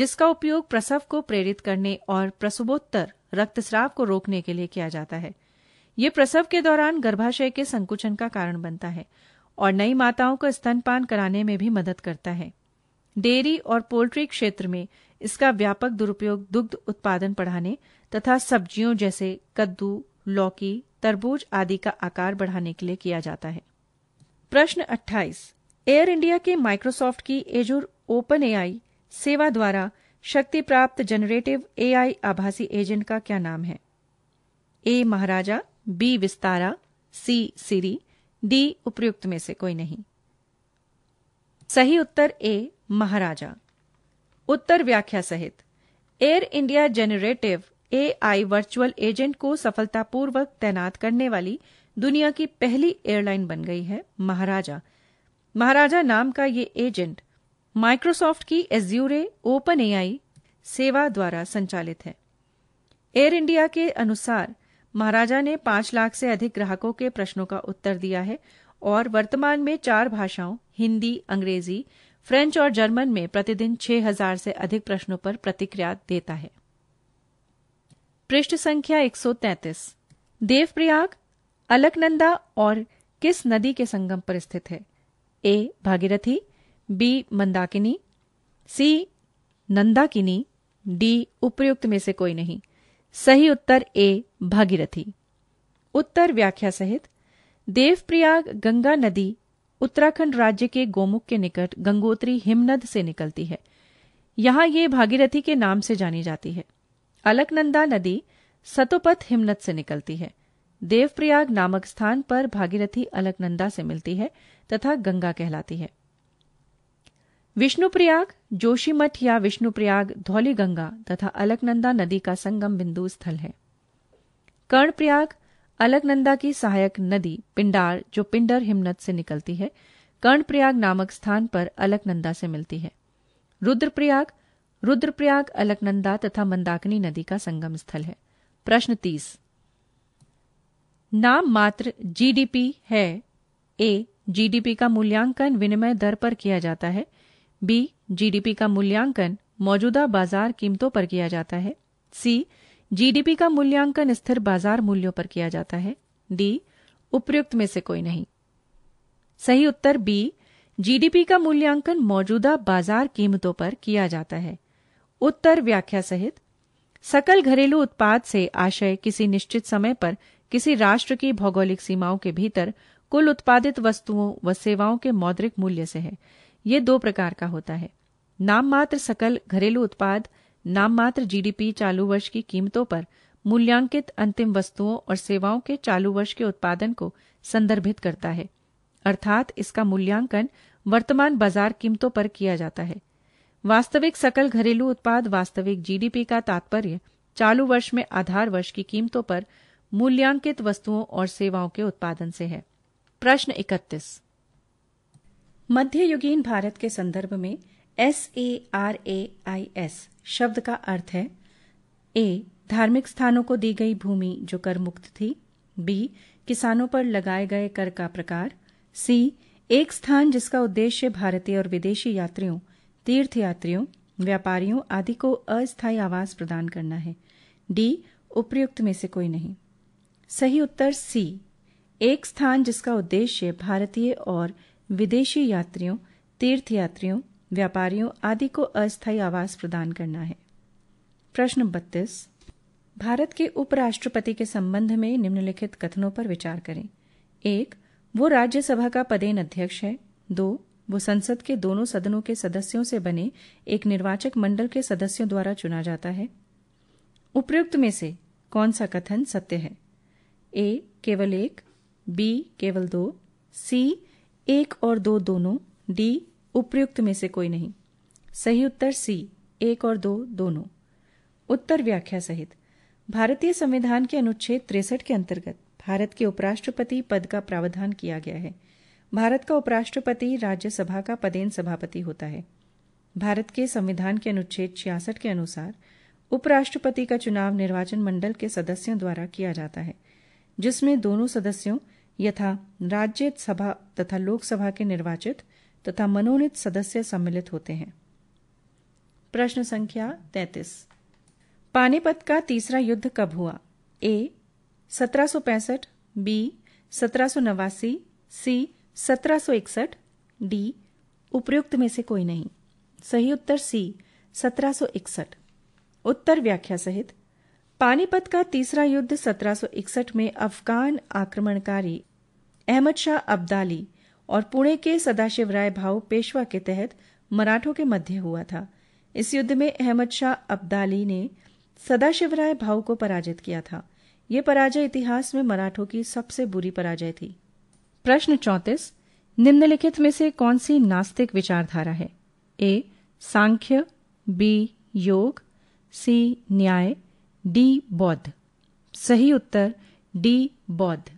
जिसका उपयोग प्रसव को प्रेरित करने और प्रसवोत्तर रक्तस्राव को रोकने के लिए किया जाता है ये प्रसव के दौरान गर्भाशय के संकुचन का कारण बनता है और नई माताओं को स्तनपान कराने में भी मदद करता है डेयरी और पोल्ट्री क्षेत्र में इसका व्यापक दुरुपयोग दुग्ध उत्पादन बढ़ाने तथा सब्जियों जैसे कद्दू लौकी तरबूज आदि का आकार बढ़ाने के लिए किया जाता है प्रश्न 28 एयर इंडिया के माइक्रोसॉफ्ट की एजुर ओपन एआई सेवा द्वारा शक्ति प्राप्त जनरेटिव एआई आभासी एजेंट का क्या नाम है A Maharaja B Vistara C Siri D उपयुक्त में से कोई नहीं सही उत्तर ए महाराजा उत्तर व्याख्या सहित Air India generative AI virtual agent को सफलतापूर्वक तैनात करने वाली दुनिया की पहली एयरलाइन बन गई है महाराजा महाराजा नाम का ये एजेंट माइक्रोसॉफ्ट की एज्यूरे ओपन एआई सेवा द्वारा संचालित है एयर इंडिया के अनुसार महाराजा ने पांच लाख से अधिक ग्राहकों के प्रश्नों का उत्तर दिया है और वर्तमान में चार भाषाओं हिंदी अंग्रेजी फ्रेंच और जर्मन में प्रतिदिन छह हजार से अधिक प्रश्नों पर प्रतिक्रिया देता है पृष्ठ संख्या 133 देवप्रयाग अलकनंदा और किस नदी के संगम पर स्थित है A Bhagirathi B Mandakini C Nandakini D उपयुक्त में से कोई नहीं सही उत्तर ए भागीरथी उत्तर व्याख्या सहित देवप्रयाग गंगा नदी उत्तराखंड राज्य के गोमुख के निकट गंगोत्री हिमनद से निकलती है यहाँ ये भागीरथी के नाम से जानी जाती है अलकनंदा नदी सतोपथ हिमनद से निकलती है देवप्रयाग नामक स्थान पर भागीरथी अलकनंदा से मिलती है तथा गंगा कहलाती है विष्णुप्रयाग जोशीमठ या विष्णुप्रयाग गंगा तथा अलकनंदा नदी का संगम बिंदु स्थल है कर्णप्रयाग अलकनंदा की सहायक नदी पिंडार जो पिंडर हिमनद से निकलती है कर्णप्रयाग नामक स्थान पर अलकनंदा से मिलती है रुद्रप्रयाग रुद्रप्रयाग अलकनंदा तथा मंदाकिनी नदी का संगम स्थल है प्रश्न तीस नाम मात्र जीडीपी है ए जीडीपी का मूल्यांकन विनिमय दर पर किया जाता है बी जीडीपी का मूल्यांकन मौजूदा बाजार कीमतों पर किया जाता है सी जीडीपी का मूल्यांकन स्थिर बाजार मूल्यों पर किया जाता है डी उपयुक्त में से कोई नहीं सही उत्तर बी जीडीपी का मूल्यांकन मौजूदा बाजार कीमतों पर किया जाता है उत्तर व्याख्या सहित सकल घरेलू उत्पाद से आशय किसी निश्चित समय पर किसी राष्ट्र की भौगोलिक सीमाओं के भीतर कुल उत्पादित वस्तुओं व सेवाओं के मौद्रिक मूल्य से है ये दो प्रकार का होता है नाम मात्र सकल घरेलू उत्पाद नाम मात्र जीडीपी चालू वर्ष की कीमतों पर मूल्यांकित अंतिम वस्तुओं और सेवाओं के चालू वर्ष के उत्पादन को संदर्भित करता है अर्थात इसका मूल्यांकन वर्तमान बाजार कीमतों पर किया जाता है वास्तविक सकल घरेलू उत्पाद वास्तविक जीडीपी का तात्पर्य चालू वर्ष में आधार वर्ष की कीमतों पर मूल्यांकित वस्तुओं और सेवाओं के उत्पादन से है प्रश्न इकतीस मध्ययुगीन भारत के संदर्भ में S A R A I S शब्द का अर्थ है ए धार्मिक स्थानों को दी गई भूमि जो कर मुक्त थी बी किसानों पर लगाए गए कर का प्रकार सी एक स्थान जिसका उद्देश्य भारतीय और विदेशी यात्रियों तीर्थयात्रियों व्यापारियों आदि को अस्थायी आवास प्रदान करना है डी उपयुक्त में से कोई नहीं सही उत्तर सी एक स्थान जिसका उद्देश्य भारतीय और विदेशी यात्रियों तीर्थयात्रियों व्यापारियों आदि को अस्थायी आवास प्रदान करना है प्रश्न बत्तीस भारत के उपराष्ट्रपति के संबंध में निम्नलिखित कथनों पर विचार करें एक वो राज्यसभा का पदेन अध्यक्ष है दो वो संसद के दोनों सदनों के सदस्यों से बने एक निर्वाचक मंडल के सदस्यों द्वारा चुना जाता है उपयुक्त में से कौन सा कथन सत्य है ए केवल एक बी केवल दो सी एक और दो दोनों डी उपयुक्त में से कोई नहीं सही उत्तर सी एक और दो दोनों उत्तर व्याख्या सहित भारतीय संविधान के अनुच्छेद तिरसठ के अंतर्गत भारत के उपराष्ट्रपति पद का प्रावधान किया गया है भारत का उपराष्ट्रपति राज्यसभा का पदेन सभापति होता है भारत के संविधान के अनुच्छेद छियासठ के अनुसार उपराष्ट्रपति का चुनाव निर्वाचन मंडल के सदस्यों द्वारा किया जाता है जिसमें दोनों सदस्यों यथा राज्य सभा तथा लोकसभा के निर्वाचित तथा मनोनीत सदस्य सम्मिलित होते हैं प्रश्न संख्या तैतीस पानीपत का तीसरा युद्ध कब हुआ ए सत्रह बी सत्रह सी सत्रह डी उपयुक्त में से कोई नहीं सही उत्तर सी सत्रह उत्तर व्याख्या सहित पानीपत का तीसरा युद्ध 1761 में अफगान आक्रमणकारी अहमद शाह अब्दाली और पुणे के सदाशिव राय भाऊ पेशवा के तहत मराठों के मध्य हुआ था इस युद्ध में अहमद शाह अब्दाली ने सदाशिव राय भाऊ को पराजित किया था यह पराजय इतिहास में मराठों की सबसे बुरी पराजय थी प्रश्न चौतीस निम्नलिखित में से कौन सी नास्तिक विचारधारा है ए सांख्य बी योग सी न्याय डी बौद्ध सही उत्तर डी बौद्ध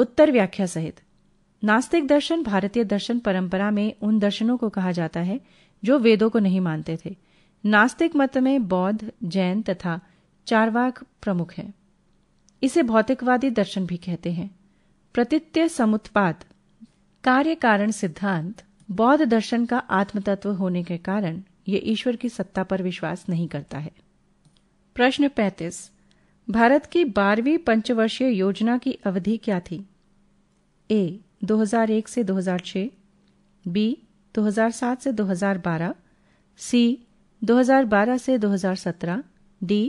उत्तर व्याख्या सहित नास्तिक दर्शन भारतीय दर्शन परंपरा में उन दर्शनों को कहा जाता है जो वेदों को नहीं मानते थे नास्तिक मत में बौद्ध जैन तथा चारवाक प्रमुख हैं इसे भौतिकवादी दर्शन भी कहते हैं प्रतित्य समुत्पाद कार्य कारण सिद्धांत बौद्ध दर्शन का आत्मतत्व होने के कारण ये ईश्वर की सत्ता पर विश्वास नहीं करता है प्रश्न पैंतीस भारत की बारहवीं पंचवर्षीय योजना की अवधि क्या थी ए 2001 से 2006, बी 2007 से 2012, सी 2012 से 2017, डी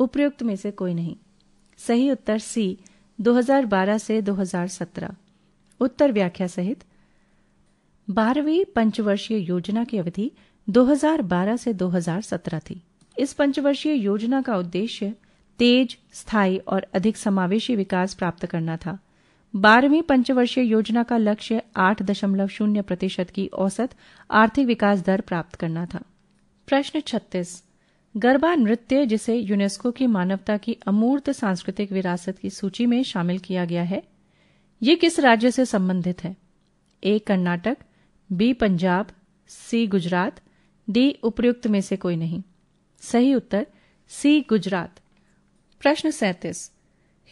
उपयुक्त में से कोई नहीं सही उत्तर सी 2012 से 2017 उत्तर व्याख्या सहित बारहवीं पंचवर्षीय योजना की अवधि 2012 से 2017 थी इस पंचवर्षीय योजना का उद्देश्य तेज स्थायी और अधिक समावेशी विकास प्राप्त करना था बारहवीं पंचवर्षीय योजना का लक्ष्य आठ दशमलव शून्य प्रतिशत की औसत आर्थिक विकास दर प्राप्त करना था प्रश्न छत्तीस गरबा नृत्य जिसे यूनेस्को की मानवता की अमूर्त सांस्कृतिक विरासत की सूची में शामिल किया गया है ये किस राज्य से संबंधित है A Karnataka B Punjab C Gujarat D उपयुक्त में से कोई नहीं सही उत्तर सी गुजरात प्रश्न सैतीस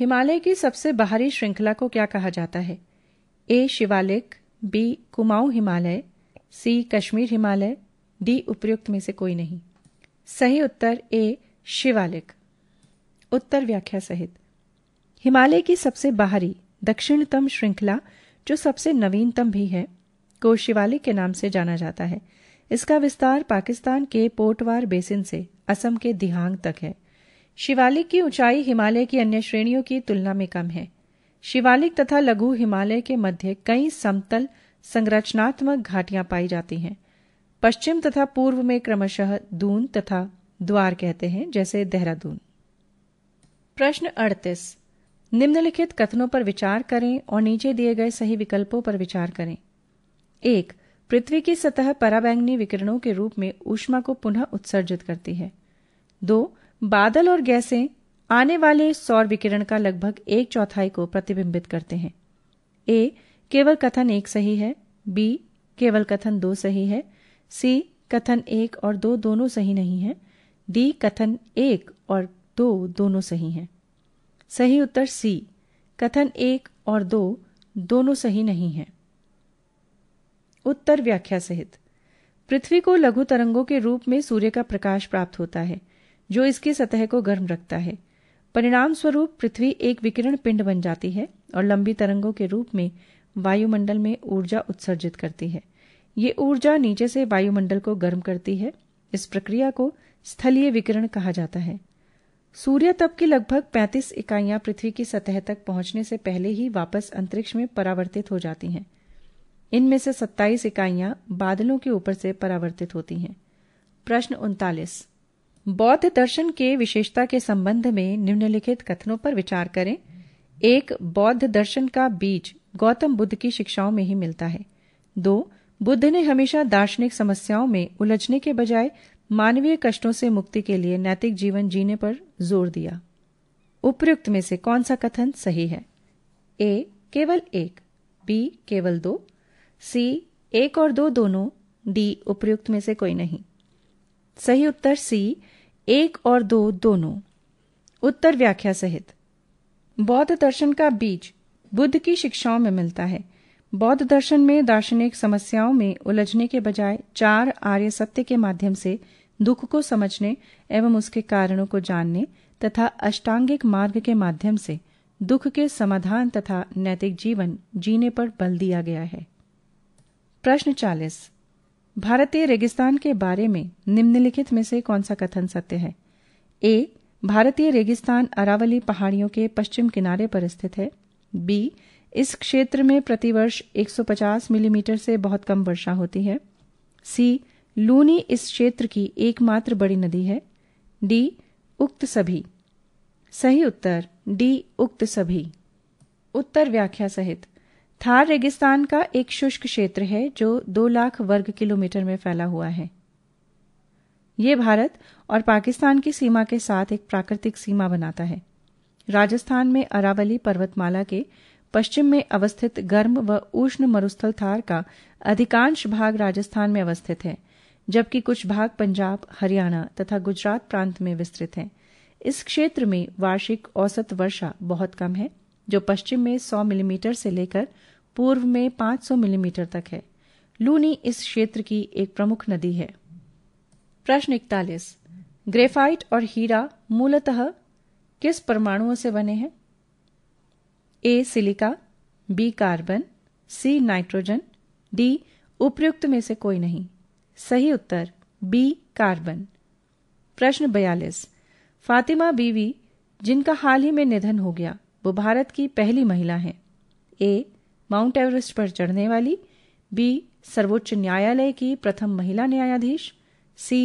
हिमालय की सबसे बाहरी श्रृंखला को क्या कहा जाता है A Shivalik B Kumaon Himalaya C Kashmir Himalaya D उपयुक्त में से कोई नहीं सही उत्तर ए शिवालिक उत्तर व्याख्या सहित हिमालय की सबसे बाहरी दक्षिणतम श्रृंखला जो सबसे नवीनतम भी है को शिवालिक के नाम से जाना जाता है इसका विस्तार पाकिस्तान के पोटवार बेसिन से असम के दिहांग तक है शिवालिक की ऊंचाई हिमालय की अन्य श्रेणियों की तुलना में कम है शिवालिक तथा लघु हिमालय के मध्य कई समतल संरचनात्मक घाटियां पाई जाती हैं पश्चिम तथा पूर्व में क्रमशः दून तथा द्वार कहते हैं जैसे देहरादून प्रश्न अड़तीस निम्नलिखित कथनों पर विचार करें और नीचे दिए गए सही विकल्पों पर विचार करें एक पृथ्वी की सतह पराबैंगनी विकिरणों के रूप में ऊष्मा को पुनः उत्सर्जित करती है दो बादल और गैसें आने वाले सौर विकिरण का लगभग एक चौथाई को प्रतिबिंबित करते हैं ए केवल कथन एक सही है बी केवल कथन दो सही है सी कथन एक और दो दोनों सही नहीं है डी कथन एक और दो दोनों सही हैं सही उत्तर सी कथन एक और दो दोनों सही नहीं हैं उत्तर व्याख्या सहित पृथ्वी को लघु तरंगों के रूप में सूर्य का प्रकाश प्राप्त होता है जो इसकी सतह को गर्म रखता है परिणाम स्वरूप पृथ्वी एक विकिरण पिंड बन जाती है और लंबी तरंगों के रूप में वायुमंडल में ऊर्जा उत्सर्जित करती है ये ऊर्जा नीचे से वायुमंडल को गर्म करती है इस प्रक्रिया को स्थलीय विकिरण कहा जाता है सूर्य तप की लगभग 35 इकाइयां पृथ्वी की सतह तक पहुंचने से पहले ही वापस अंतरिक्ष में परावर्तित हो जाती हैं इनमें से 27 इकाइयां बादलों के ऊपर से परावर्तित होती हैं प्रश्न उनतालीस बौद्ध दर्शन के विशेषता के संबंध में निम्नलिखित कथनों पर विचार करें एक बौद्ध दर्शन का बीज गौतम बुद्ध की शिक्षाओं में ही मिलता है दो बुद्ध ने हमेशा दार्शनिक समस्याओं में उलझने के बजाय मानवीय कष्टों से मुक्ति के लिए नैतिक जीवन जीने पर जोर दिया उपयुक्त में से कौन सा कथन सही है ए केवल एक बी केवल दो सी एक और दो दोनों डी उपयुक्त में से कोई नहीं सही उत्तर सी एक और दो दोनों उत्तर व्याख्या सहित बौद्ध दर्शन का बीज बुद्ध की शिक्षाओं में मिलता है बौद्ध दर्शन में दार्शनिक समस्याओं में उलझने के बजाय चार आर्य सत्य के माध्यम से दुख को समझने एवं उसके कारणों को जानने तथा अष्टांगिक मार्ग के माध्यम से दुख के समाधान तथा नैतिक जीवन जीने पर बल दिया गया है प्रश्न चालीस भारतीय रेगिस्तान के बारे में निम्नलिखित में से कौन सा कथन सत्य है ए भारतीय रेगिस्तान अरावली पहाड़ियों के पश्चिम किनारे पर स्थित है बी इस क्षेत्र में प्रतिवर्ष 150 मिलीमीटर mm से बहुत कम वर्षा होती है सी लूनी इस क्षेत्र की एकमात्र बड़ी नदी है डी उक्त सभी सही उत्तर डी उक्त सभी उत्तर व्याख्या सहित थार रेगिस्तान का एक शुष्क क्षेत्र है जो दो लाख वर्ग किलोमीटर में फैला हुआ है ये भारत और पाकिस्तान की सीमा के साथ एक प्राकृतिक सीमा बनाता है राजस्थान में अरावली पर्वतमाला के पश्चिम में अवस्थित गर्म व उष्ण मरुस्थल थार का अधिकांश भाग राजस्थान में अवस्थित है जबकि कुछ भाग पंजाब हरियाणा तथा गुजरात प्रांत में विस्तृत है इस क्षेत्र में वार्षिक औसत वर्षा बहुत कम है जो पश्चिम में 100 मिलीमीटर से लेकर पूर्व में 500 मिलीमीटर तक है लूनी इस क्षेत्र की एक प्रमुख नदी है प्रश्न इकतालीस ग्रेफाइट और हीरा मूलतः किस परमाणुओं से बने हैं A silica B carbon C nitrogen D उपयुक्त में से कोई नहीं सही उत्तर बी कार्बन प्रश्न बयालीस फातिमा बीवी जिनका हाल ही में निधन हो गया वो भारत की पहली महिला हैं ए माउंट एवरेस्ट पर चढ़ने वाली बी सर्वोच्च न्यायालय की प्रथम महिला न्यायाधीश सी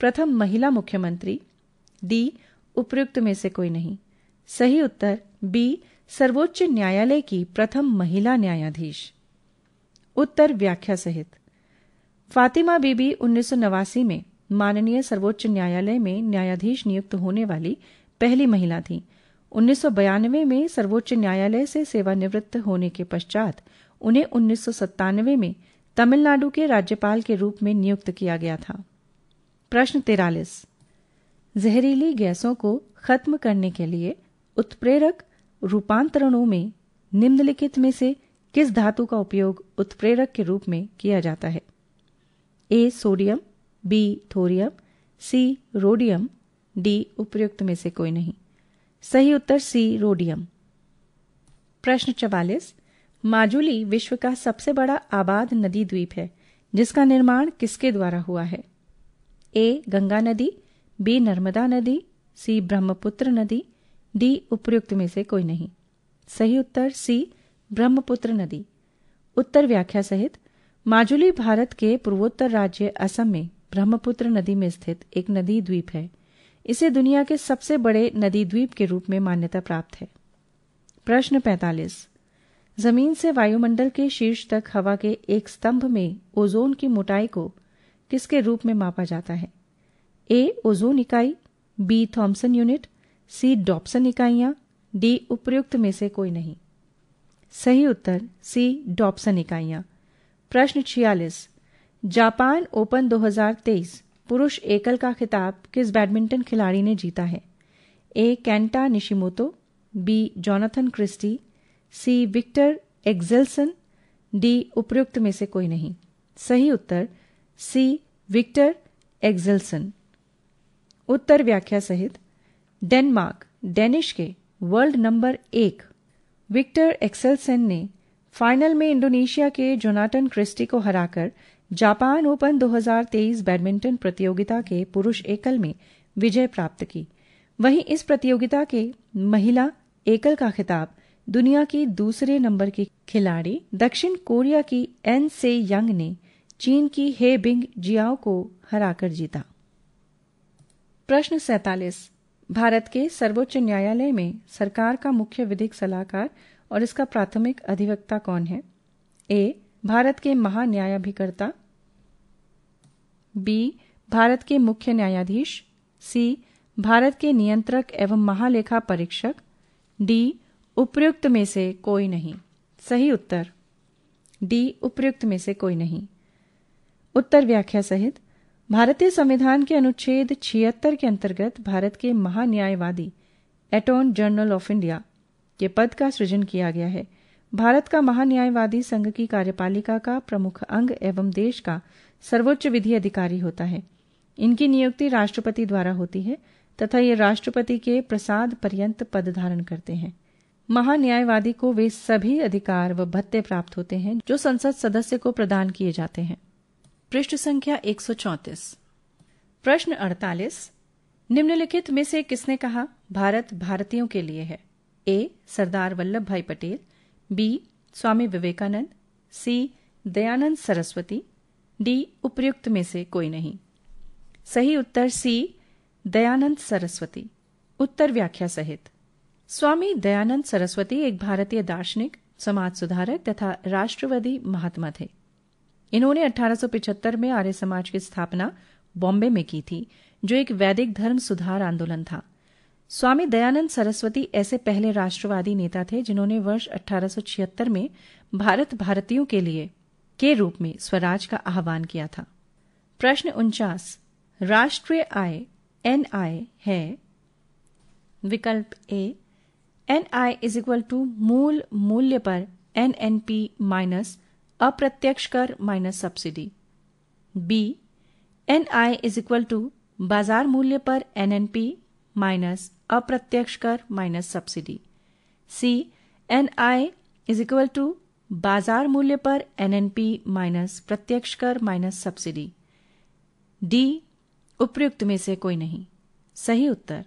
प्रथम महिला मुख्यमंत्री डी उपयुक्त में से कोई नहीं सही उत्तर बी सर्वोच्च न्यायालय की प्रथम महिला न्यायाधीश उत्तर व्याख्या सहित फातिमा बीबी उन्नीस में माननीय सर्वोच्च न्यायालय में न्यायाधीश नियुक्त होने वाली पहली महिला थीं उन्नीस में सर्वोच्च न्यायालय से सेवानिवृत्त होने के पश्चात उन्हें उन्नीस में तमिलनाडु के राज्यपाल के रूप में नियुक्त किया गया था प्रश्न तिरालीस जहरीली गैसों को खत्म करने के लिए उत्प्रेरक रूपांतरणों में निम्नलिखित में से किस धातु का उपयोग उत्प्रेरक के रूप में किया जाता है A sodium B thorium C rhodium D उपयुक्त में से कोई नहीं सही उत्तर सी रोडियम प्रश्न चवालीस माजुली विश्व का सबसे बड़ा आबाद नदी द्वीप है जिसका निर्माण किसके द्वारा हुआ है ए गंगा नदी बी नर्मदा नदी सी ब्रह्मपुत्र नदी डी उपयुक्त में से कोई नहीं सही उत्तर सी ब्रह्मपुत्र नदी उत्तर व्याख्या सहित माजुली भारत के पूर्वोत्तर राज्य असम में ब्रह्मपुत्र नदी में स्थित एक नदी द्वीप है इसे दुनिया के सबसे बड़े नदी द्वीप के रूप में मान्यता प्राप्त है प्रश्न 45 जमीन से वायुमंडल के शीर्ष तक हवा के एक स्तंभ में ओजोन की मोटाई को किसके रूप में मापा जाता है ए ओजोन इकाई B Thomson unit C Dobson इकाइयां डी उपयुक्त में से कोई नहीं सही उत्तर सी डॉप्सन इकाइयां प्रश्न छियालीस जापान ओपन 2023 पुरुष एकल का खिताब किस बैडमिंटन खिलाड़ी ने जीता है A Kenta Nishimoto B Jonathan Christie C Viktor Axelsen D उपयुक्त में से कोई नहीं सही उत्तर सी विक्टर एक्जेलसन उत्तर व्याख्या सहित डेनमार्क डेनिश के वर्ल्ड नंबर एक विक्टर एक्सेलसन ने फाइनल में इंडोनेशिया के जोनाटन क्रिस्टी को हराकर जापान ओपन 2023 बैडमिंटन प्रतियोगिता के पुरुष एकल में विजय प्राप्त की वहीं इस प्रतियोगिता के महिला एकल का खिताब दुनिया की दूसरे नंबर की खिलाड़ी दक्षिण कोरिया की एन से यंग ने चीन की हे बिंग जियाओ को हराकर जीता प्रश्न सैतालीस भारत के सर्वोच्च न्यायालय में सरकार का मुख्य विधिक सलाहकार और इसका प्राथमिक अधिवक्ता कौन है ए भारत के महान्यायाभिकर्ता बी भारत के मुख्य न्यायाधीश सी भारत के नियंत्रक एवं महालेखा परीक्षक डी उपयुक्त में से कोई नहीं सही उत्तर डी उपयुक्त में से कोई नहीं उत्तर व्याख्या सहित भारतीय संविधान के अनुच्छेद छिहत्तर के अंतर्गत भारत के महान्यायवादी एटोर्न जनरल ऑफ इंडिया के पद का सृजन किया गया है भारत का महान्यायवादी संघ की कार्यपालिका का प्रमुख अंग एवं देश का सर्वोच्च विधि अधिकारी होता है इनकी नियुक्ति राष्ट्रपति द्वारा होती है तथा ये राष्ट्रपति के प्रसाद पर्यंत पद धारण करते हैं महान्यायवादी को वे सभी अधिकार व भत्ते प्राप्त होते हैं जो संसद सदस्य को प्रदान किए जाते हैं पृष्ठ संख्या 134 प्रश्न 48 निम्नलिखित में से किसने कहा भारत भारतीयों के लिए है ए Sardar Vallabhbhai Patel B Swami Vivekananda C Dayanand Saraswati D उपयुक्त में से कोई नहीं सही उत्तर सी दयानंद सरस्वती उत्तर व्याख्या सहित स्वामी दयानंद सरस्वती एक भारतीय दार्शनिक समाज सुधारक तथा राष्ट्रवादी महात्मा थे इन्होंने 1875 में आर्य समाज की स्थापना बॉम्बे में की थी जो एक वैदिक धर्म सुधार आंदोलन था स्वामी दयानंद सरस्वती ऐसे पहले राष्ट्रवादी नेता थे जिन्होंने वर्ष 1876 में भारत भारतीयों के लिए के रूप में स्वराज का आह्वान किया था प्रश्न उनचास राष्ट्रीय आय एन आई है विकल्प A N I is equal to मूल मूल्य पर एन एन पी माइनस अप्रत्यक्ष कर minus subsidy B N I is equal to बाजार मूल्य पर एन एन पी माइनस अप्रत्यक्ष कर minus subsidy C N I is equal to बाजार मूल्य पर एनएनपी माइनस प्रत्यक्ष कर माइनस सब्सिडी डी उपयुक्त में से कोई नहीं सही उत्तर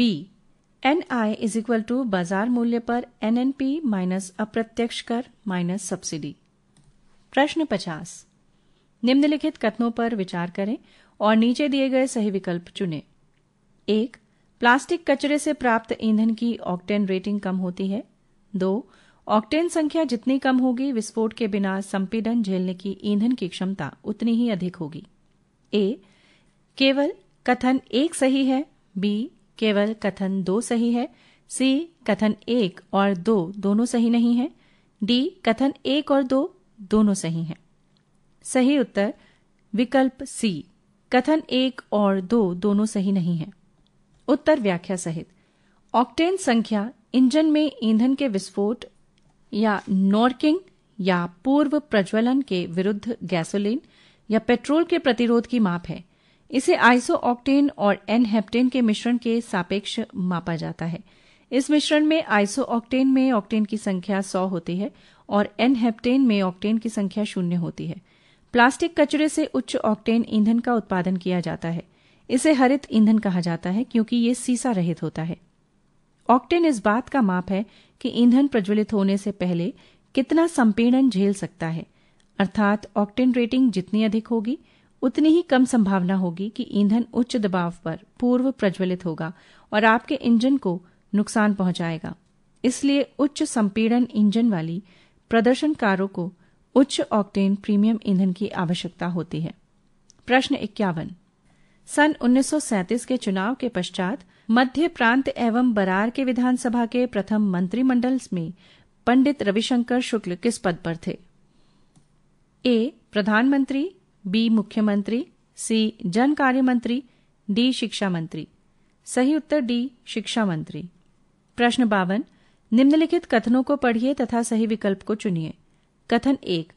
B N I is equal to बाजार मूल्य पर एन एन पी माइनस अप्रत्यक्ष कर माइनस सब्सिडी प्रश्न पचास निम्नलिखित कथनों पर विचार करें और नीचे दिए गए सही विकल्प चुनें एक प्लास्टिक कचरे से प्राप्त ईंधन की ऑक्टेन रेटिंग कम होती है दो ऑक्टेन संख्या जितनी कम होगी विस्फोट के बिना संपीडन झेलने की ईंधन की क्षमता उतनी ही अधिक होगी ए केवल कथन एक सही है बी केवल कथन दो सही है सी कथन एक और दो दोनों सही नहीं है डी कथन एक और दो दोनों सही हैं सही उत्तर विकल्प सी कथन एक और दो दोनों सही नहीं है उत्तर व्याख्या सहित ऑक्टेन संख्या इंजन में ईंधन के विस्फोट या नॉर्किंग या पूर्व प्रज्वलन के विरुद्ध गैसोलीन या पेट्रोल के प्रतिरोध की माप है इसे आइसो ऑक्टेन और एनहेप्टेन के मिश्रण के सापेक्ष मापा जाता है इस मिश्रण में आइसो ऑक्टेन में ऑक्टेन की संख्या सौ होती है और एनहेप्टेन में ऑक्टेन की संख्या शून्य होती है प्लास्टिक कचरे से उच्च ऑक्टेन ईंधन का उत्पादन किया जाता है इसे हरित ईंधन कहा जाता है क्योंकि ये सीसा रहित होता है ऑक्टेन इस बात का माप है कि ईंधन प्रज्वलित होने से पहले कितना संपीड़न झेल सकता है अर्थात ऑक्टेन रेटिंग जितनी अधिक होगी उतनी ही कम संभावना होगी कि ईंधन उच्च दबाव पर पूर्व प्रज्वलित होगा और आपके इंजन को नुकसान पहुंचाएगा इसलिए उच्च संपीड़न इंजन वाली प्रदर्शन कारों को उच्च ऑक्टेन प्रीमियम ईंधन की आवश्यकता होती है प्रश्न इक्यावन सन 1937 के चुनाव के पश्चात मध्य प्रांत एवं बरार के विधानसभा के प्रथम मंत्रिमंडल में पंडित रविशंकर शुक्ल किस पद पर थे ए प्रधानमंत्री बी मुख्यमंत्री सी जन कार्य मंत्री डी शिक्षा मंत्री सही उत्तर डी शिक्षा मंत्री प्रश्न बावन निम्नलिखित कथनों को पढ़िए तथा सही विकल्प को चुनिए कथन एक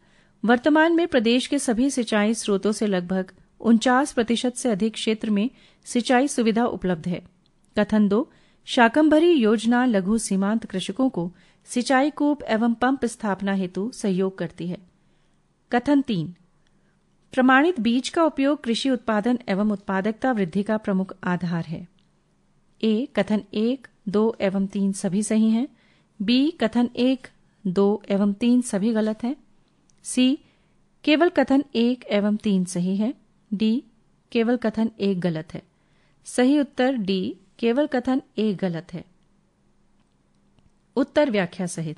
वर्तमान में प्रदेश के सभी सिंचाई स्रोतों से लगभग उनचास प्रतिशत से अधिक क्षेत्र में सिंचाई सुविधा उपलब्ध है कथन दो शाकंभरी योजना लघु सीमांत कृषकों को सिंचाई कूप एवं पंप स्थापना हेतु सहयोग करती है कथन तीन प्रमाणित बीज का उपयोग कृषि उत्पादन एवं उत्पादकता वृद्धि का प्रमुख आधार है ए कथन एक दो एवं तीन सभी सही हैं बी कथन एक दो एवं तीन सभी गलत हैं सी केवल कथन एक एवं तीन सही है डी केवल कथन एक गलत है सही उत्तर डी केवल कथन एक गलत है उत्तर व्याख्या सहित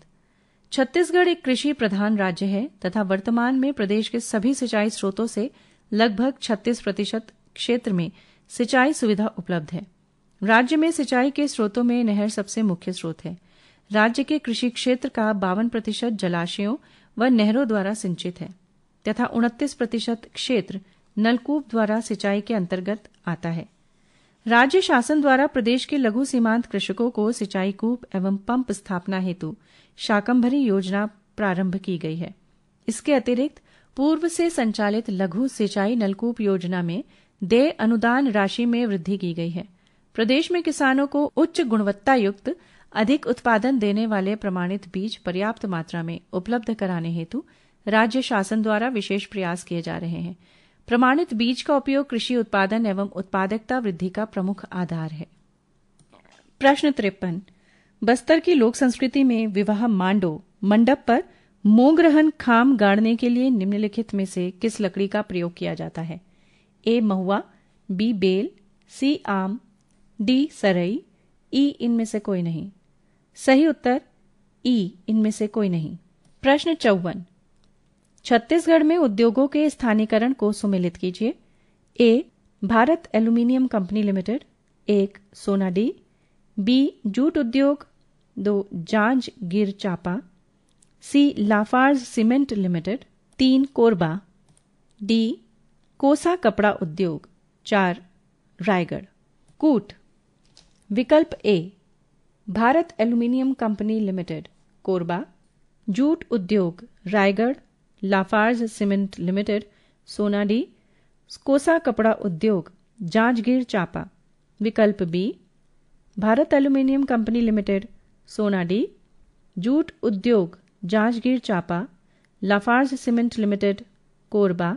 छत्तीसगढ़ एक कृषि प्रधान राज्य है तथा वर्तमान में प्रदेश के सभी सिंचाई स्रोतों से लगभग 36 प्रतिशत क्षेत्र में सिंचाई सुविधा उपलब्ध है राज्य में सिंचाई के स्रोतों में नहर सबसे मुख्य स्रोत है राज्य के कृषि क्षेत्र का बावन प्रतिशत जलाशयों व नहरों द्वारा सिंचित है तथा उनतीस प्रतिशत क्षेत्र नलकूप द्वारा सिंचाई के अंतर्गत आता है राज्य शासन द्वारा प्रदेश के लघु सीमांत कृषकों को सिंचाई कूप एवं पंप स्थापना हेतु शाकंभरी योजना प्रारंभ की गई है इसके अतिरिक्त पूर्व से संचालित लघु सिंचाई नलकूप योजना में देय अनुदान राशि में वृद्धि की गई है प्रदेश में किसानों को उच्च गुणवत्ता युक्त अधिक उत्पादन देने वाले प्रमाणित बीज पर्याप्त मात्रा में उपलब्ध कराने हेतु राज्य शासन द्वारा विशेष प्रयास किए जा रहे हैं प्रमाणित बीज का उपयोग कृषि उत्पादन एवं उत्पादकता वृद्धि का प्रमुख आधार है प्रश्न तिरपन बस्तर की लोक संस्कृति में विवाह मांडो मंडप पर मोंगरहन खाम गाड़ने के लिए निम्नलिखित में से किस लकड़ी का प्रयोग किया जाता है ए महुआ बी बेल सी आम डी सरई ई इनमें से कोई नहीं सही उत्तर ई इनमें से कोई नहीं प्रश्न चौवन छत्तीसगढ़ में उद्योगों के स्थानीकरण को सुमिलित कीजिए A Bharat Aluminium Company Limited एक सोना डी बी जूट उद्योग दो जांज गिर चापा सी लाफार्ज सीमेंट लिमिटेड तीन कोरबा डी कोसा कपड़ा उद्योग चार रायगढ़ कूट विकल्प A Bharat Aluminium Company Limited Korba jute उद्योग Raigarh Lafarge Cement Limited Sonadih स्कोसा कपड़ा उद्योग जांजगीर चापा विकल्प B Bharat Aluminium Company Limited Sonadih jute उद्योग जांजगीर चापा लाफार्ज सीमेंट लिमिटेड कोरबा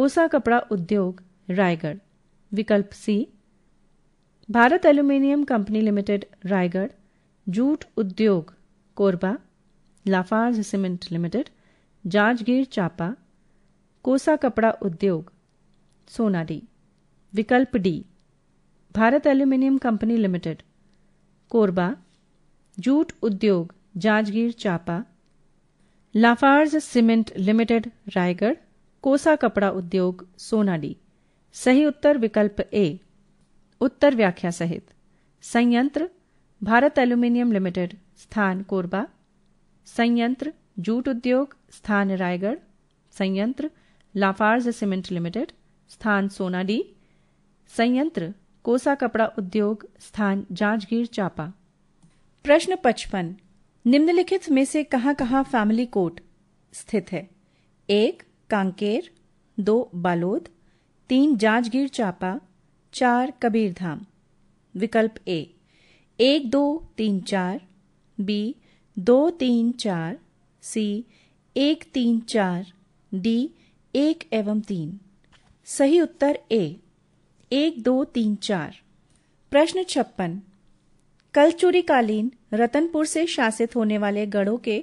कोसा कपड़ा उद्योग रायगढ़ विकल्प C Bharat Aluminium Company Limited Raigarh jute उद्योग Korba Lafarge Cement Limited Janjgir Champa कोसा कपड़ा उद्योग सोनाडी विकल्प D Bharat Aluminium Company Limited Korba jute उद्योग Janjgir Champa Lafarge Cement Limited Raigarh कोसा कपड़ा उद्योग सोनाडी सही उत्तर विकल्प ए उत्तर व्याख्या सहित संयंत्र भारत एल्यूमिनियम लिमिटेड स्थान कोरबा संयंत्र जूट उद्योग स्थान रायगढ़ संयंत्र लाफार्ज सीमेंट लिमिटेड स्थान सोनाडी संयंत्र कोसा कपड़ा उद्योग स्थान जांजगीर चापा प्रश्न पचपन निम्नलिखित में से कहाँ कहां फैमिली कोर्ट स्थित है एक कांकेर दो बालोद तीन जांजगीर चापा चार कबीरधाम विकल्प ए एक दो तीन चार बी दो तीन चार सी एक तीन चार डी एक एवं तीन सही उत्तर ए एक दो तीन चार प्रश्न छप्पन कालीन रतनपुर से शासित होने वाले गढ़ों के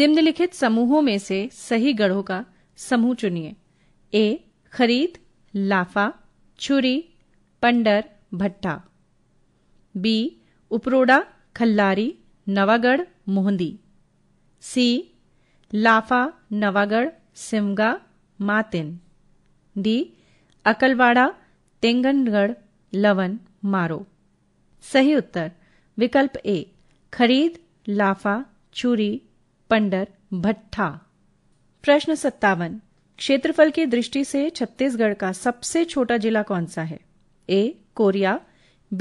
निम्नलिखित समूहों में से सही गढ़ों का समूह चुनिए ए खरीद लाफा Chhuri Pandarbhatta B Uproda Khallari Nawagarh Mohandi C Lafa Nawagarh Simga Matin D Akalwada Tenganagarh Lavan मारो सही उत्तर विकल्प ए खरीद लाफा चूरी पंडर भट्ठा प्रश्न सत्तावन क्षेत्रफल की दृष्टि से छत्तीसगढ़ का सबसे छोटा जिला कौन सा है A Koriya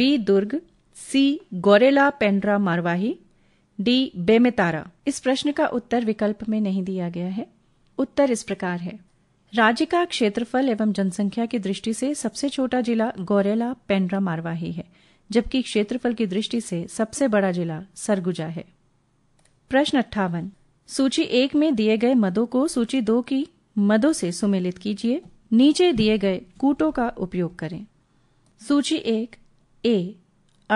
B Durg C Gaurela Pendra Marwahi D Bemetara इस प्रश्न का उत्तर विकल्प में नहीं दिया गया है उत्तर इस प्रकार है राज्य का क्षेत्रफल एवं जनसंख्या की दृष्टि से सबसे छोटा जिला गौरेला पेंड्रा मारवाही है जबकि क्षेत्रफल की दृष्टि से सबसे बड़ा जिला सरगुजा है प्रश्न अट्ठावन सूची एक में दिए गए मदों को सूची दो की मदों से सुमेलित कीजिए नीचे दिए गए कूटों का उपयोग करें सूची एक ए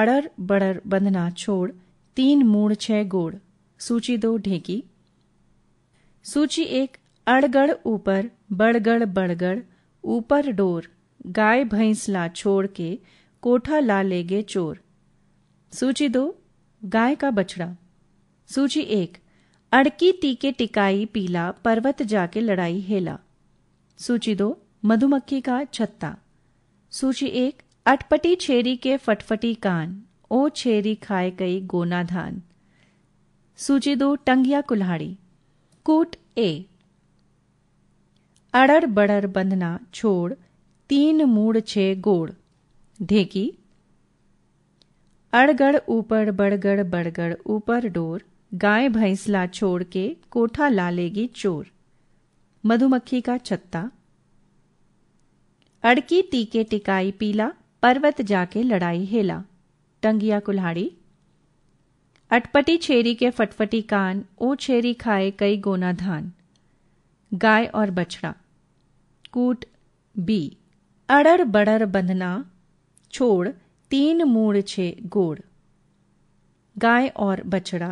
अड़र बड़र बंधना छोड़ तीन मूड़ छह गोड़ सूची दो ढेकी सूची एक अड़गड़ ऊपर बड़गड़ बड़गड़ ऊपर डोर गाय भैंस ला छोड़ के कोठा ला ले गे चोर सूची दो गाय का बछड़ा सूची एक अड़की टीके टिकाई पीला पर्वत जाके लड़ाई हेला सूची दो मधुमक्खी का छत्ता सूची एक अटपटी छेरी के फटफटी कान ओ छेरी खाए कई गोना धान सूची दो टंगिया कुल्हाड़ी कूट ए अड़र बड़र बंधना छोड़ तीन मूड़ छे गोड़ ढेकी अड़गड़ ऊपर बड़गड़ बड़गड़ ऊपर डोर गाय भैंसला छोड़ के कोठा ला लेगी चोर मधुमक्खी का छत्ता अड़की टीके टिकाई पीला पर्वत जाके लड़ाई हेला टंगिया कुल्हाड़ी अटपटी छेरी के फटफटी कान ओ छेरी खाए कई गोना धान गाय और बछड़ा कूट बी अड़र बड़र बंधना छोड़ तीन मूड़ छे गोड़ गाय और बछड़ा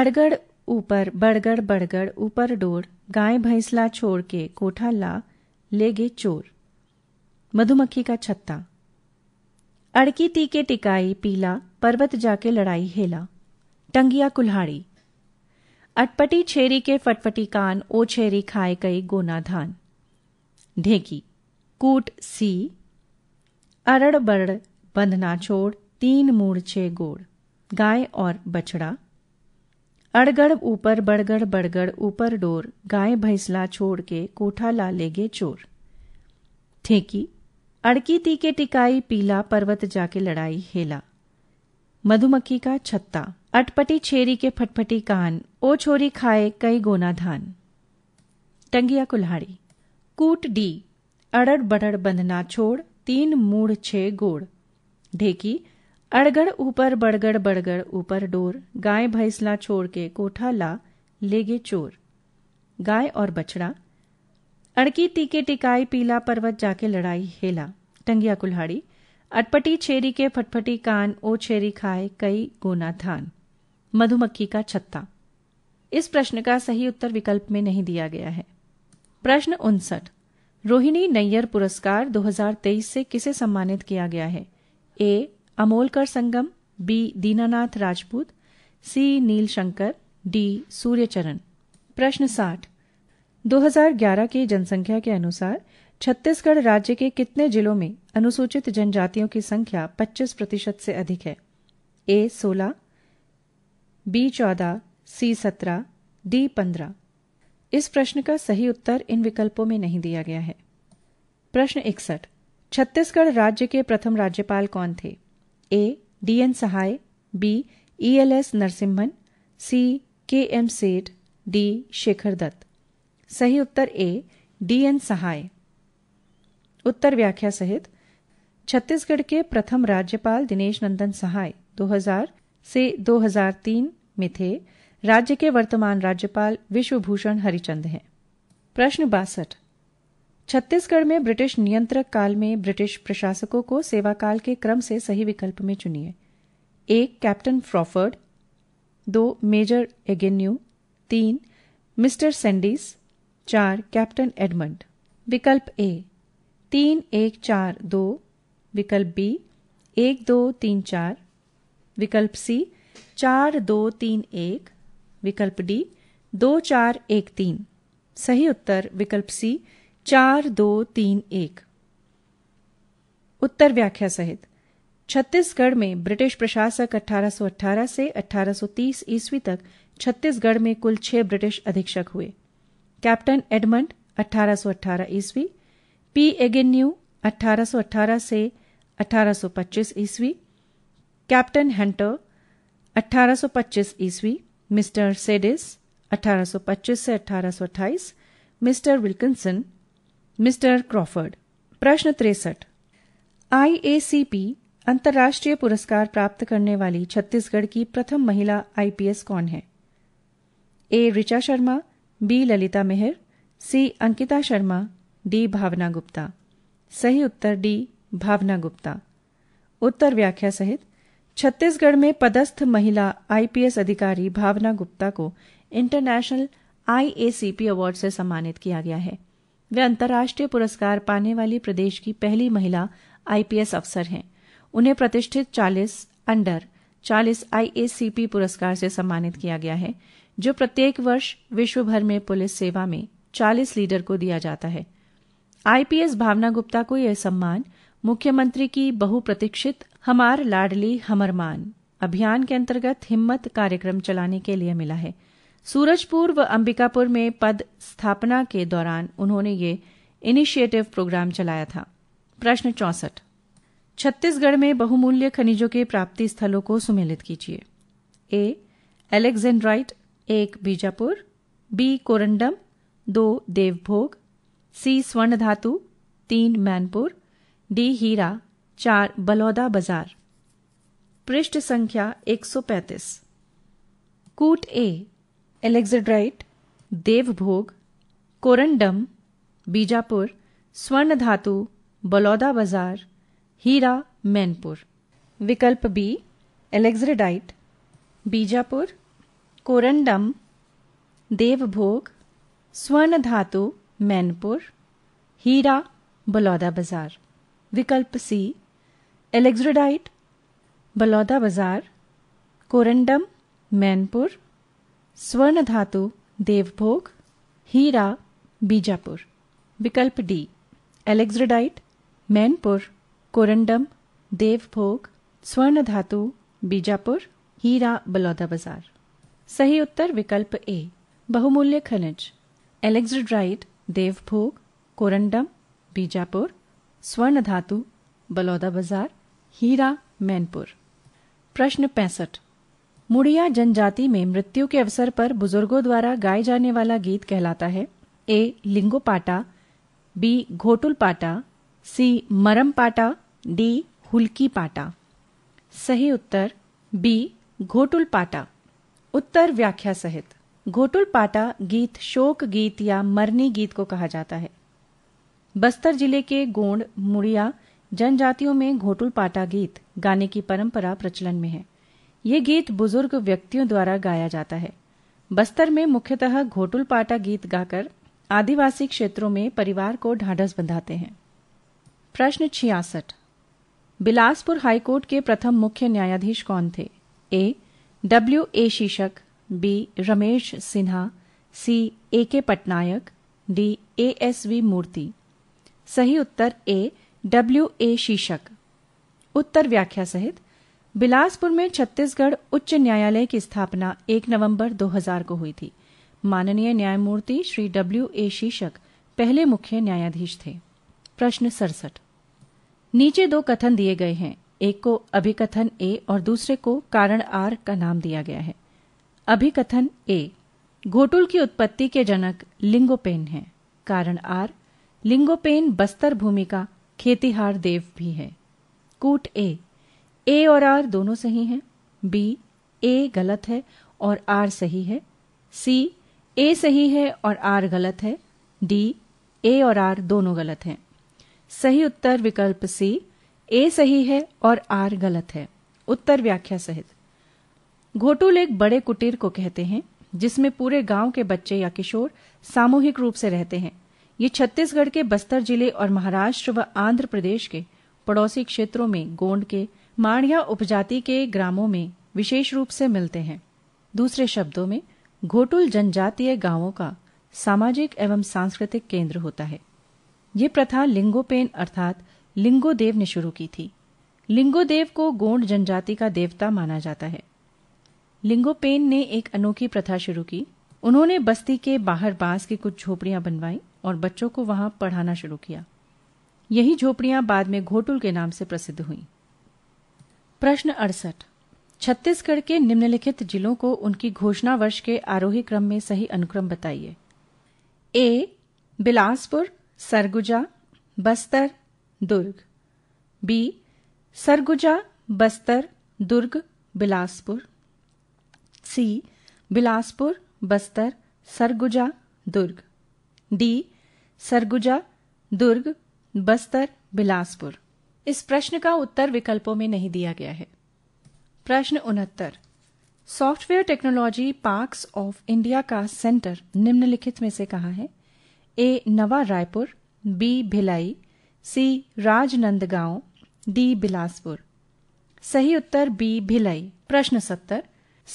अड़गड़ ऊपर बड़गड़ बड़गड़ ऊपर डोर गाय भैंसला छोड़ के कोठा ला ले गे चोर मधुमक्खी का छत्ता अड़की ती के टिकाई पीला पर्वत जाके लड़ाई हेला टंगिया कुल्हाड़ी अटपटी छेरी के फटफटी कान ओ छेरी खाए कई गोना धान ढेकी कूट सी अरड़ बरड़ बंधना छोड़ तीन मूड़ छे गोड़ गाय और बछड़ा अड़गड़ ऊपर बड़गड़ बड़गड़ ऊपर डोर गाय भैंसला छोड़ के कोठा ला लेगे चोर ठेकी अड़की ती के टिकाई पीला पर्वत जाके लड़ाई हेला मधुमक्खी का छत्ता अटपटी छेरी के फटफटी कान ओ छोरी खाए कई गोना धान टंगिया कुल्हाड़ी कूट डी अड़ड़ बड़ड़ बंधना छोड़ तीन मूढ़ छे गोड़ ढेकी अड़गड़ ऊपर बड़गड़ बड़गड़ ऊपर डोर गाय भैंसला छोड़ के कोठा ला लेगे चोर गाय और बछड़ा अड़की टीके टिकाई पीला पर्वत जाके लड़ाई हेला टंगिया कुल्हाड़ी अटपटी छेरी के फटफटी कान ओ छेरी खाए कई गोना धान मधुमक्खी का छत्ता इस प्रश्न का सही उत्तर विकल्प में नहीं दिया गया है प्रश्न उनसठ रोहिणी नैयर पुरस्कार 2023 से किसे सम्मानित किया गया है A Amolkar Sangam B Dinanath Rajput C Neel Shankar D Suryacharan प्रश्न साठ 2011 की जनसंख्या के अनुसार छत्तीसगढ़ राज्य के कितने जिलों में अनुसूचित जनजातियों की संख्या 25 प्रतिशत से अधिक है ए 16, बी 14, सी 17, डी 15। इस प्रश्न का सही उत्तर इन विकल्पों में नहीं दिया गया है प्रश्न इकसठ छत्तीसगढ़ राज्य के प्रथम राज्यपाल कौन थे A D N Sahay B E L S Narasimhan C K M सेठ डी शेखर दत्त सही उत्तर ए डी एन सहाय उत्तर व्याख्या सहित छत्तीसगढ़ के प्रथम राज्यपाल दिनेश नंदन सहाय 2000 से 2003 में थे राज्य के वर्तमान राज्यपाल विश्वभूषण हरिचंद हैं प्रश्न बासठ छत्तीसगढ़ में ब्रिटिश नियंत्रक काल में ब्रिटिश प्रशासकों को सेवा काल के क्रम से सही विकल्प में चुनिए एक कैप्टन फ्रॉफर्ड दो मेजर एगेन्यू तीन मिस्टर सेंडिस चार कैप्टन एडमंड विकल्प ए तीन एक चार दो विकल्प बी एक दो तीन चार विकल्प सी चार दो तीन एक विकल्प डी दो चार एक तीन सही उत्तर विकल्प सी चार दो तीन एक उत्तर व्याख्या सहित छत्तीसगढ़ में ब्रिटिश प्रशासक 1818 से 1830 ईस्वी तक छत्तीसगढ़ में कुल छह ब्रिटिश अधीक्षक हुए कैप्टन एडमंड 1818 ईस्वी पी एगेन्यू 1818 से 1825 ईस्वी कैप्टन हंटर 1825 ईस्वी मिस्टर सेडिस 1825 से 1828 मिस्टर विल्किंसन मिस्टर क्रॉफर्ड प्रश्न तिरसठ आईएसीपी अंतर्राष्ट्रीय पुरस्कार प्राप्त करने वाली छत्तीसगढ़ की प्रथम महिला आईपीएस कौन है A Richa Sharma B Lalita Mehar C Ankita Sharma D Bhawna Gupta सही उत्तर डी भावना गुप्ता उत्तर व्याख्या सहित छत्तीसगढ़ में पदस्थ महिला आईपीएस अधिकारी भावना गुप्ता को इंटरनेशनल आईएसीपी अवार्ड से सम्मानित किया गया है वे अंतर्राष्ट्रीय पुरस्कार पाने वाली प्रदेश की पहली महिला आईपीएस अफसर हैं उन्हें प्रतिष्ठित 40 अंडर 40 आईएसीपी पुरस्कार से सम्मानित किया गया है जो प्रत्येक वर्ष विश्वभर में पुलिस सेवा में 40 लीडर को दिया जाता है आईपीएस भावना गुप्ता को यह सम्मान मुख्यमंत्री की बहुप्रतीक्षित हमार लाडली हमरमान अभियान के अंतर्गत हिम्मत कार्यक्रम चलाने के लिए मिला है सूरजपुर व अंबिकापुर में पद स्थापना के दौरान उन्होंने ये इनिशिएटिव प्रोग्राम चलाया था प्रश्न चौसठ छत्तीसगढ़ में बहुमूल्य खनिजों के प्राप्ति स्थलों को सुमेलित कीजिए ए एलेक्जेंड्राइट एक बीजापुर बी कोरंडम दो देवभोग सी स्वर्ण धातु तीन मैनपुर डी हीरा चार बलौदा बाजार पृष्ठ संख्या 135 कूट A alexandrite Devbhog corundum Bijapur स्वर्ण धातु बलौदा बाजार हीरा मैनपुर विकल्प B alexandrite Bijapur corundum Devbhog स्वर्ण धातु मैनपुर हीरा बलौदा बाजार विकल्प सी एलेक्सोडाइट बलौदा बाजार कोरंडम मैनपुर स्वर्ण धातु देवभोग हीरा बीजापुर विकल्प D alexandrite Mainpur corundum Devbhog स्वर्ण धातु बीजापुर हीरा बलौदा बाजार सही उत्तर विकल्प ए बहुमूल्य खनिज एलेक्सड्राइट देवभोग कोरंडम बीजापुर स्वर्ण धातु बलौदा बाजार हीरा मैनपुर प्रश्न पैंसठ मुड़िया जनजाति में मृत्यु के अवसर पर बुजुर्गों द्वारा गाए जाने वाला गीत कहलाता है ए लिंगो पाटा बी घोटुल पाटा सी मरम पाटा डी हुलकी पाटा सही उत्तर बी घोटुल पाटा उत्तर व्याख्या सहित घोटुल पाटा गीत शोक गीत या मरनी गीत को कहा जाता है बस्तर जिले के गोंड मुड़िया जनजातियों में घोटुल पाटा गीत गाने की परंपरा प्रचलन में है ये गीत बुजुर्ग व्यक्तियों द्वारा गाया जाता है बस्तर में मुख्यतः घोटुल पाटा गीत गाकर आदिवासी क्षेत्रों में परिवार को ढांढस बंधाते हैं प्रश्न छियासठ बिलासपुर हाईकोर्ट के प्रथम मुख्य न्यायाधीश कौन थे A W A Shishak B Ramesh Sinha C A K Patnaik D A S V Murthy सही उत्तर ए डब्ल्यू ए शीशक उत्तर व्याख्या सहित बिलासपुर में छत्तीसगढ़ उच्च न्यायालय की स्थापना 1 नवंबर 2000 को हुई थी माननीय न्यायमूर्ति श्री डब्ल्यू ए शीशक पहले मुख्य न्यायाधीश थे प्रश्न सड़सठ नीचे दो कथन दिए गए हैं एक को अभिकथन ए और दूसरे को कारण आर का नाम दिया गया है अभिकथन ए घोटुल की उत्पत्ति के जनक लिंगोपेन हैं कारण आर लिंगोपेन बस्तर भूमि का खेतीहार देव भी है कूट ए ए और आर दोनों सही हैं बी ए गलत है और आर सही है सी ए सही है और आर गलत है डी ए और आर दोनों गलत हैं सही उत्तर विकल्प सी ए सही है और आर गलत है उत्तर व्याख्या सहित घोटुल एक बड़े कुटीर को कहते हैं जिसमें पूरे गांव के बच्चे या किशोर सामूहिक रूप से रहते हैं ये छत्तीसगढ़ के बस्तर जिले और महाराष्ट्र व आंध्र प्रदेश के पड़ोसी क्षेत्रों में गोंड के माणिया उपजाति के ग्रामों में विशेष रूप से मिलते हैं दूसरे शब्दों में घोटुल जनजातीय गांवों का सामाजिक एवं सांस्कृतिक केंद्र होता है ये प्रथा लिंगोपेन अर्थात लिंगोदेव ने शुरू की थी लिंगोदेव को गोंड जनजाति का देवता माना जाता है लिंगोपेन ने एक अनोखी प्रथा शुरू की उन्होंने बस्ती के बाहर बांस की कुछ झोपड़ियां बनवाई और बच्चों को वहां पढ़ाना शुरू किया यही झोपड़ियां बाद में घोटुल के नाम से प्रसिद्ध हुई प्रश्न अड़सठ छत्तीसगढ़ के निम्नलिखित जिलों को उनकी घोषणा वर्ष के आरोही क्रम में सही अनुक्रम बताइए A Bilaspur Surguja Bastar Durg B Surguja Bastar Durg Bilaspur C Bilaspur Bastar Surguja Durg D Surguja Durg Bastar Bilaspur इस प्रश्न का उत्तर विकल्पों में नहीं दिया गया है प्रश्न उनहत्तर Software Technology Parks of India का सेंटर निम्नलिखित में से कहा है A Nava Raipur B Bhilai C Rajnandgaon D Bilaspur सही उत्तर बी भिलई प्रश्न सत्तर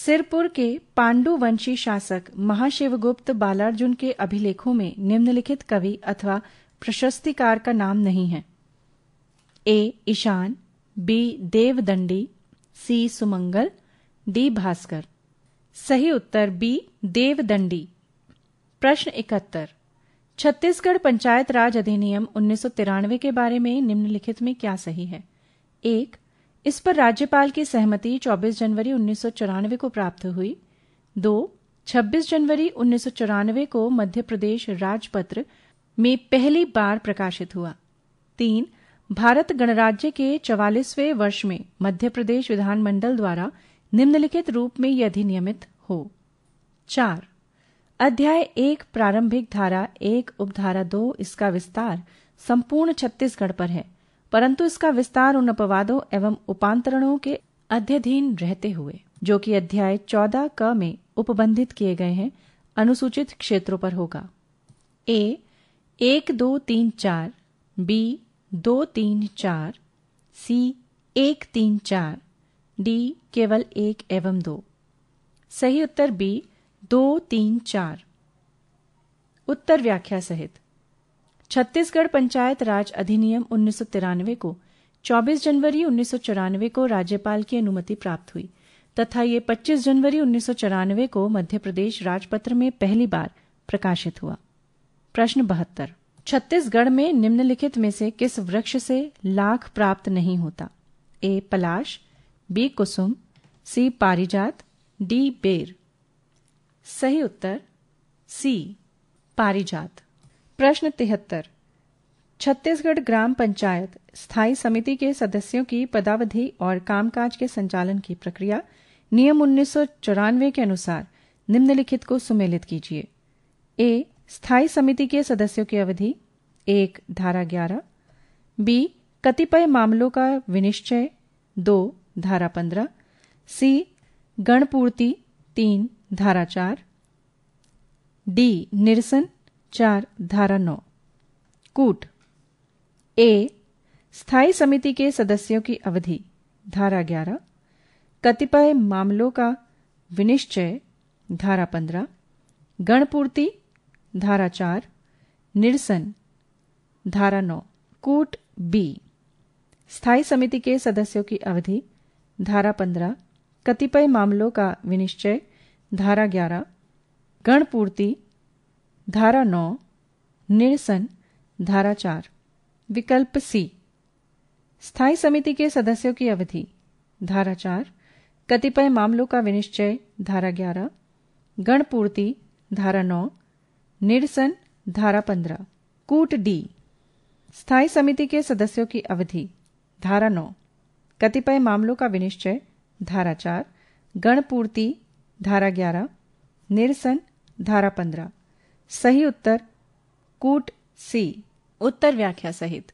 सिरपुर के पांडुवंशी शासक महाशिवगुप्त बालार्जुन के अभिलेखों में निम्नलिखित कवि अथवा प्रशस्तिकार का नाम नहीं है A Ishan B Devdandi C Sumangal D Bhaskar सही उत्तर बी देवदंडी प्रश्न इकहत्तर छत्तीसगढ़ पंचायत राज अधिनियम उन्नीस के बारे में निम्नलिखित में क्या सही है एक इस पर राज्यपाल की सहमति 24 जनवरी उन्नीस को प्राप्त हुई दो 26 जनवरी उन्नीस को मध्य प्रदेश राजपत्र में पहली बार प्रकाशित हुआ तीन भारत गणराज्य के चवालीसवें वर्ष में मध्य प्रदेश विधानमंडल द्वारा निम्नलिखित रूप में यह अधिनियमित हो चार अध्याय एक प्रारंभिक धारा एक उपधारा दो इसका विस्तार संपूर्ण छत्तीसगढ़ पर है परंतु इसका विस्तार उन अपवादों एवं उपांतरणों के अध्यधीन रहते हुए जो कि अध्याय चौदह क में उपबंधित किए गए हैं अनुसूचित क्षेत्रों पर होगा ए एक दो तीन चार बी दो तीन चार सी एक तीन चार डी केवल एक एवं दो सही उत्तर बी दो तीन चार उत्तर व्याख्या सहित छत्तीसगढ़ पंचायत राज अधिनियम उन्नीस को 24 जनवरी उन्नीस को राज्यपाल की अनुमति प्राप्त हुई तथा ये 25 जनवरी उन्नीस को मध्य प्रदेश राजपत्र में पहली बार प्रकाशित हुआ प्रश्न बहत्तर छत्तीसगढ़ में निम्नलिखित में से किस वृक्ष से लाख प्राप्त नहीं होता ए पलाश बी कुसुम सी पारिजात डी बेर सही उत्तर सी पारिजात प्रश्न तिहत्तर छत्तीसगढ़ ग्राम पंचायत स्थायी समिति के सदस्यों की पदावधि और कामकाज के संचालन की प्रक्रिया नियम उन्नीस के अनुसार निम्नलिखित को सुमेलित कीजिए ए स्थायी समिति के सदस्यों की अवधि एक धारा ग्यारह बी कतिपय मामलों का विनिश्चय दो धारा पंद्रह सी गणपूर्ति तीन धारा चार डी निरसन चार धारा नौ कूट ए स्थायी समिति के सदस्यों की अवधि धारा ग्यारह कतिपय मामलों का विनिश्चय धारा पंद्रह गणपूर्ति धारा चार निरसन धारा नौ कूट बी स्थायी समिति के सदस्यों की अवधि धारा पंद्रह कतिपय मामलों का विनिश्चय धारा ग्यारह गणपूर्ति धारा नौ निरसन धारा चार विकल्प सी स्थायी समिति के सदस्यों की अवधि धारा चार कतिपय मामलों का विनिश्चय धारा ग्यारह गणपूर्ति धारा नौ निरसन धारा पंद्रह कूट डी स्थायी समिति के सदस्यों की अवधि धारा नौ कतिपय मामलों का विनिश्चय धारा चार गणपूर्ति धारा ग्यारह निरसन धारा पंद्रह सही उत्तर कूट सी उत्तर व्याख्या सहित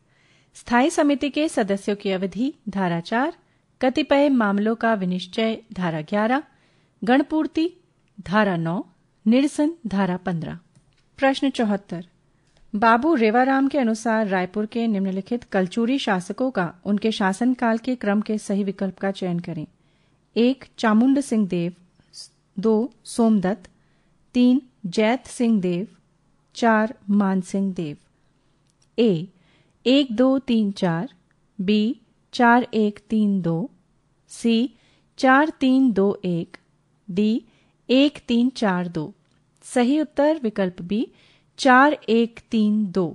स्थायी समिति के सदस्यों की अवधि धारा चार कतिपय मामलों का विनिश्चय धारा ग्यारह गणपूर्ति धारा नौ निरसन धारा पंद्रह प्रश्न चौहत्तर बाबू रेवाराम के अनुसार रायपुर के निम्नलिखित कलचूरी शासकों का उनके शासनकाल के क्रम के सही विकल्प का चयन करें एक चामुंड सिंह देव दो सोमदत्त तीन जैत सिंह देव चार मान सिंह देव ए एक दो तीन चार बी चार एक तीन दो सी चार तीन दो एक डी एक तीन चार दो सही उत्तर विकल्प बी चार एक तीन दो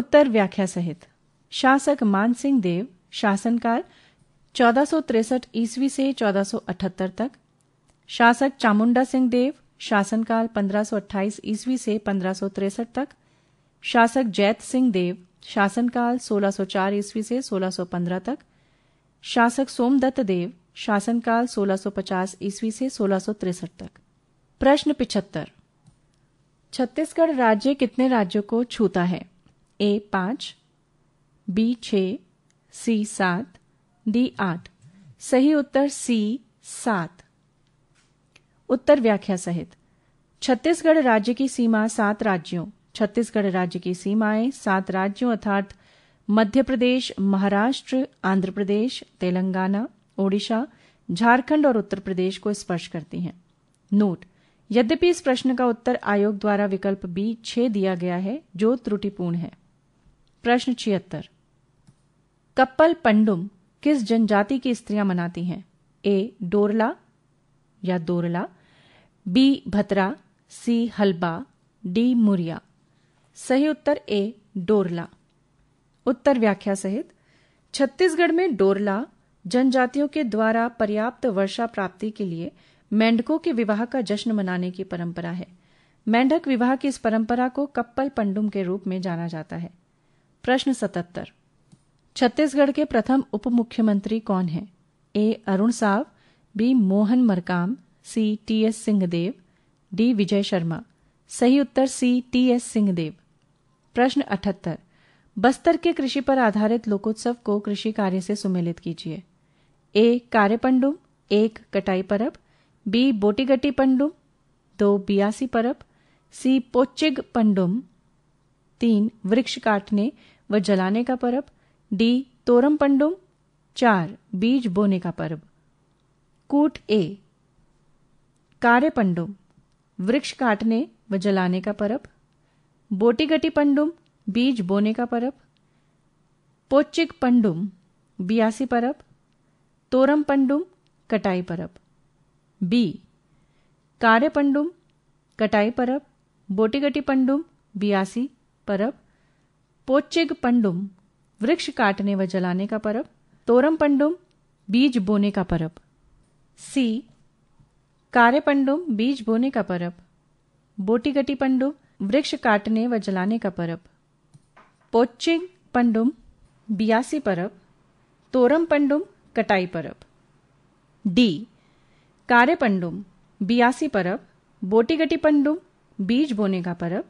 उत्तर व्याख्या सहित शासक मान सिंह देव शासनकाल चौदह सौ तिरसठ ईस्वी से चौदह सौ अठहत्तर तक शासक चामुंडा सिंह देव शासनकाल 1528 ईस्वी से 1563 तक शासक जैत सिंह देव शासनकाल 1604 ईस्वी से 1615 तक शासक सोमदत्त देव शासनकाल 1650 ईस्वी से 1663 तक प्रश्न पिछहत्तर छत्तीसगढ़ राज्य कितने राज्यों को छूता है ए पांच बी छ सी सात डी आठ सही उत्तर सी सात उत्तर व्याख्या सहित छत्तीसगढ़ राज्य की सीमा सात राज्यों छत्तीसगढ़ राज्य की सीमाएं सात राज्यों अर्थात मध्य प्रदेश महाराष्ट्र आंध्र प्रदेश तेलंगाना ओडिशा झारखंड और उत्तर प्रदेश को स्पर्श करती हैं नोट यद्यपि इस प्रश्न का उत्तर आयोग द्वारा विकल्प बी छह दिया गया है जो त्रुटिपूर्ण है प्रश्न छिहत्तर कप्पल पंडुम किस जनजाति की स्त्रियां मनाती हैं ए डोरला या Dorla B Bhatra C Halba D Muria सही उत्तर ए डोरला उत्तर व्याख्या सहित छत्तीसगढ़ में डोरला जनजातियों के द्वारा पर्याप्त वर्षा प्राप्ति के लिए मेंढकों के विवाह का जश्न मनाने की परंपरा है मेंढक विवाह की इस परंपरा को कप्पल पंडुम के रूप में जाना जाता है प्रश्न सतहत्तर छत्तीसगढ़ के प्रथम उप मुख्यमंत्री कौन है A Arun Sao B Mohan Markam C T S Singhdeo D Vijay Sharma सही उत्तर सी टी एस सिंहदेव प्रश्न अठहत्तर बस्तर के कृषि पर आधारित लोकोत्सव को कृषि कार्य से सुमेलित कीजिए ए कार्यपंडुम एक कटाई परब बी बोटीगटी पंडुम दो बियासी परब सी पोचिग पंडुम तीन वृक्ष काटने व जलाने का परब डी तोरम पंडुम चार बीज बोने का पर्व कूट ए कार्य पंडुम वृक्ष काटने व जलाने का परब बोटीगटी पंडुम बीज बोने का परब पोचिक पंडुम बियासी परब तोरम पंडुम कटाई परब बी कार्य पंडुम कटाई परब बोटीगटी पंडुम बियासी परब पोचिग पंडुम वृक्ष काटने व जलाने का परब तोरम पंडुम बीज बोने का परब सी पंडुम बीज बोने का परब बोटीगटी पंडुम वृक्ष काटने व जलाने का परब पोचिंग पंडुम बियासी परब तोरम पंडुम कटाई परब डी कार्य पंडुम बियासी परब बोटीगटी पंडुम बीज बोने का परब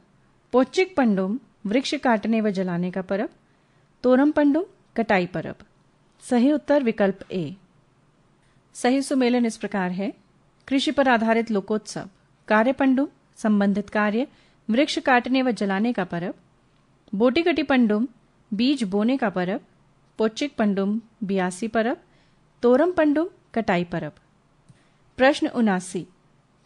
पोचिक पंडुम वृक्ष काटने व जलाने का परब तोरम पंडुम कटाई परब सही उत्तर विकल्प ए सही सुमेलन इस प्रकार है कृषि पर आधारित लोकोत्सव कार्यपंडुम संबंधित कार्य वृक्ष काटने व जलाने का पर्व बोटीकटी पंडुम बीज बोने का पर्व पोचिक पंडुम बियासी पर्व तोरम पंडुम कटाई पर्व प्रश्न उनासी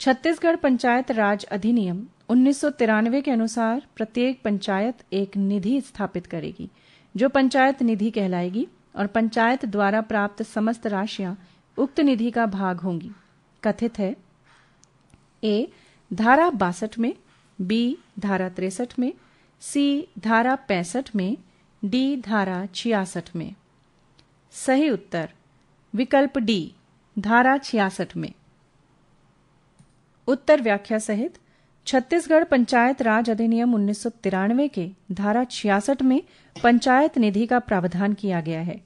छत्तीसगढ़ पंचायत राज अधिनियम उन्नीस के अनुसार प्रत्येक पंचायत एक निधि स्थापित करेगी जो पंचायत निधि कहलाएगी और पंचायत द्वारा प्राप्त समस्त राशियां उक्त निधि का भाग होंगी कथित है ए धारा बासठ में बी धारा तिरसठ में सी धारा पैंसठ में डी धारा छियासठ में सही उत्तर विकल्प डी धारा छियासठ में उत्तर व्याख्या सहित छत्तीसगढ़ पंचायत राज अधिनियम उन्नीस के धारा छियासठ में पंचायत निधि का प्रावधान किया गया है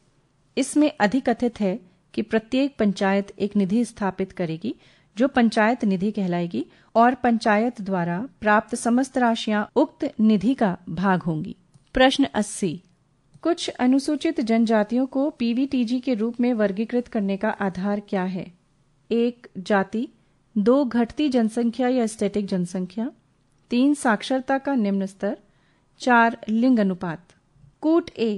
इसमें अधिकथित है कि प्रत्येक पंचायत एक निधि स्थापित करेगी जो पंचायत निधि कहलाएगी और पंचायत द्वारा प्राप्त समस्त राशियां उक्त निधि का भाग होंगी प्रश्न अस्सी कुछ अनुसूचित जनजातियों को पीवीटीजी के रूप में वर्गीकृत करने का आधार क्या है एक जाति दो घटती जनसंख्या या स्टैटिक जनसंख्या तीन साक्षरता का निम्न स्तर चार लिंग अनुपात कूट ए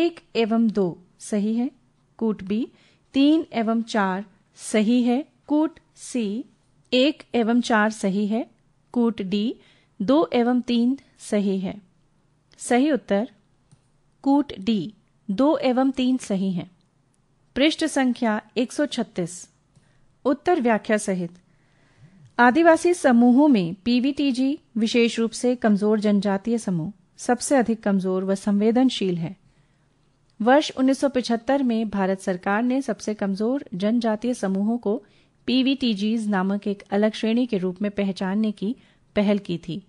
एक एवं दो सही है कूट बी तीन एवं चार सही है कूट सी एक एवं चार सही है कूट डी दो एवं तीन सही है सही उत्तर कूट डी दो एवं तीन सही है पृष्ठ संख्या 136 उत्तर व्याख्या सहित आदिवासी समूहों में पीवीटीजी विशेष रूप से कमजोर जनजातीय समूह सबसे अधिक कमजोर व संवेदनशील है वर्ष 1975 में भारत सरकार ने सबसे कमजोर जनजातीय समूहों को पीवीटीजीज नामक एक अलग श्रेणी के रूप में पहचानने की पहल की थी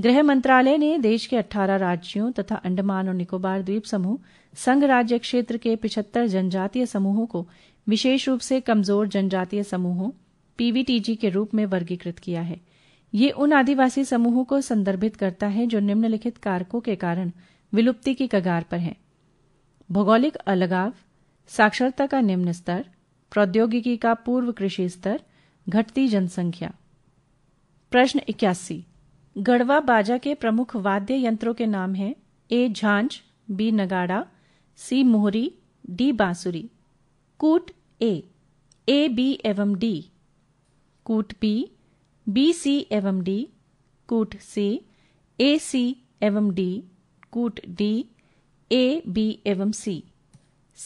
गृह मंत्रालय ने देश के 18 राज्यों तथा अंडमान और निकोबार द्वीप समूह संघ राज्य क्षेत्र के 75 जनजातीय समूहों को विशेष रूप से कमजोर जनजातीय समूहों पीवीटीजी के रूप में वर्गीकृत किया है ये उन आदिवासी समूहों को संदर्भित करता है जो निम्नलिखित कारकों के कारण विलुप्ति की कगार पर हैं भौगोलिक अलगाव साक्षरता का निम्न स्तर प्रौद्योगिकी का पूर्व कृषि स्तर घटती जनसंख्या प्रश्न इक्यासी गढ़वा बाजा के प्रमुख वाद्य यंत्रों के नाम हैं ए झांझ बी नगाड़ा सी मोहरी डी बांसुरी कूट ए ए बी एवं डी कूट बी बी सी एवं डी कूट सी ए सी एवं डी कूट डी ए बी एवं सी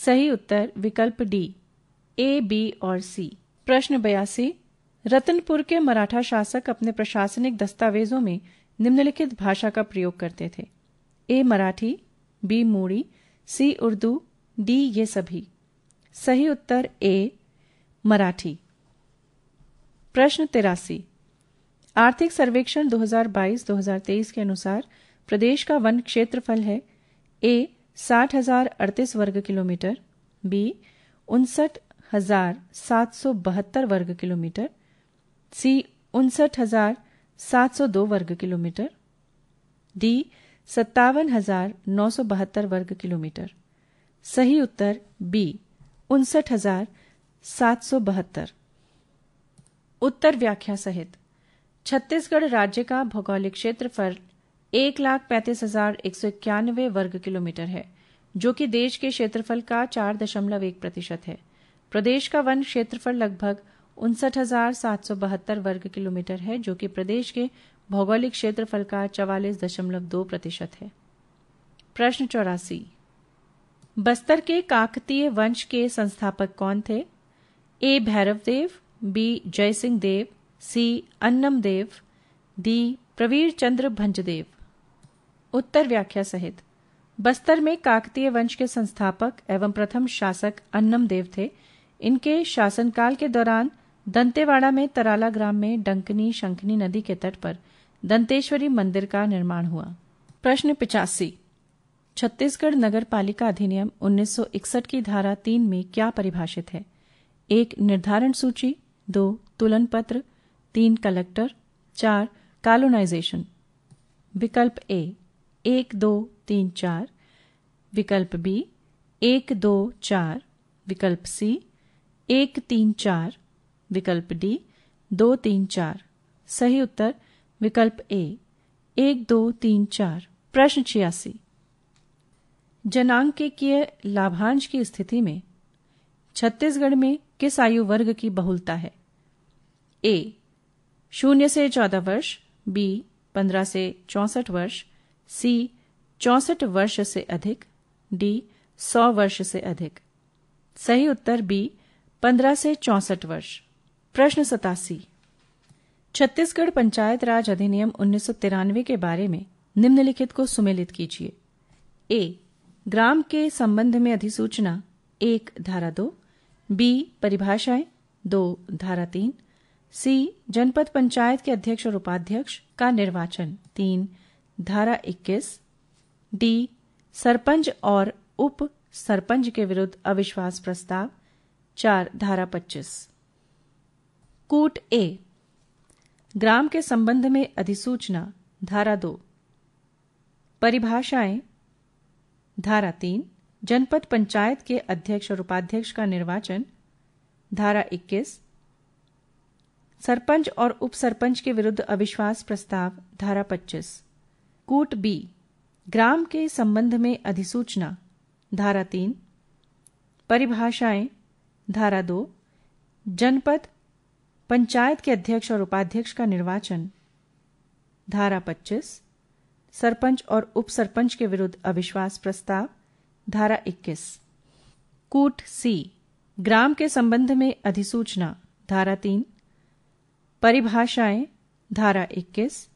सही उत्तर विकल्प डी ए बी और सी प्रश्न बयासी रतनपुर के मराठा शासक अपने प्रशासनिक दस्तावेजों में निम्नलिखित भाषा का प्रयोग करते थे ए मराठी बी मूड़ी सी उर्दू डी ये सभी सही उत्तर ए मराठी प्रश्न तिरासी आर्थिक सर्वेक्षण 2022-2023 के अनुसार प्रदेश का वन क्षेत्रफल है ए साठ हजार अड़तीस वर्ग किलोमीटर बी उनसठ हजार सात सौ बहत्तर वर्ग किलोमीटर सी उनसठ हजार सात सौ दो वर्ग किलोमीटर डी सत्तावन हजार नौ सौ बहत्तर वर्ग किलोमीटर सही उत्तर बी उनसठ हजार सात सौ बहत्तर उत्तर व्याख्या सहित छत्तीसगढ़ राज्य का भौगोलिक क्षेत्रफल एक लाख पैंतीस हजार एक सौ इक्यानवे वर्ग किलोमीटर है जो कि देश के क्षेत्रफल का चार दशमलव एक प्रतिशत है प्रदेश का वन क्षेत्रफल लगभग उनसठ हजार सात सौ बहत्तर वर्ग किलोमीटर है जो कि प्रदेश के भौगोलिक क्षेत्रफल का चवालीस दशमलव दो प्रतिशत है प्रश्न चौरासी बस्तर के काकतीय वंश के संस्थापक कौन थे A Bhairav Dev B Jaisingh Dev C Annam Dev D Pravir Chandra Bhanjdeo उत्तर व्याख्या सहित बस्तर में काकतीय वंश के संस्थापक एवं प्रथम शासक अन्नम देव थे इनके शासनकाल के दौरान दंतेवाड़ा में तराला ग्राम में डंकनी शंखनी नदी के तट पर दंतेश्वरी मंदिर का निर्माण हुआ प्रश्न पिचासी छत्तीसगढ़ नगर पालिका अधिनियम 1961 की धारा तीन में क्या परिभाषित है एक निर्धारण सूची दो तुलन पत्र तीन कलेक्टर चार कॉलोनाइजेशन विकल्प ए एक दो तीन चार विकल्प बी एक दो चार विकल्प सी एक तीन चार विकल्प डी दो तीन चार सही उत्तर विकल्प ए एक दो तीन चार प्रश्न छियासी के लाभांश की स्थिति में छत्तीसगढ़ में किस आयु वर्ग की बहुलता है ए शून्य से चौदह वर्ष बी पंद्रह से चौसठ वर्ष सी चौसठ वर्ष से अधिक डी सौ वर्ष से अधिक सही उत्तर बी पंद्रह से चौसठ वर्ष प्रश्न सतासी छत्तीसगढ़ पंचायत राज अधिनियम उन्नीस के बारे में निम्नलिखित को सुमेलित कीजिए ए ग्राम के संबंध में अधिसूचना एक धारा दो बी परिभाषाएं दो धारा तीन सी जनपद पंचायत के अध्यक्ष और उपाध्यक्ष का निर्वाचन तीन धारा 21 डी सरपंच और उप सरपंच के विरुद्ध अविश्वास प्रस्ताव चार धारा 25 कूट ए ग्राम के संबंध में अधिसूचना धारा दो परिभाषाएं धारा तीन जनपद पंचायत के अध्यक्ष और उपाध्यक्ष का निर्वाचन धारा 21 सरपंच और उप सरपंच के विरुद्ध अविश्वास प्रस्ताव धारा 25 कूट बी ग्राम के संबंध में अधिसूचना धारा तीन परिभाषाएं धारा दो जनपद पंचायत के अध्यक्ष और उपाध्यक्ष का निर्वाचन धारा पच्चीस सरपंच और उप सरपंच के विरुद्ध अविश्वास प्रस्ताव धारा इक्कीस कूट सी ग्राम के संबंध में अधिसूचना धारा तीन परिभाषाएं धारा इक्कीस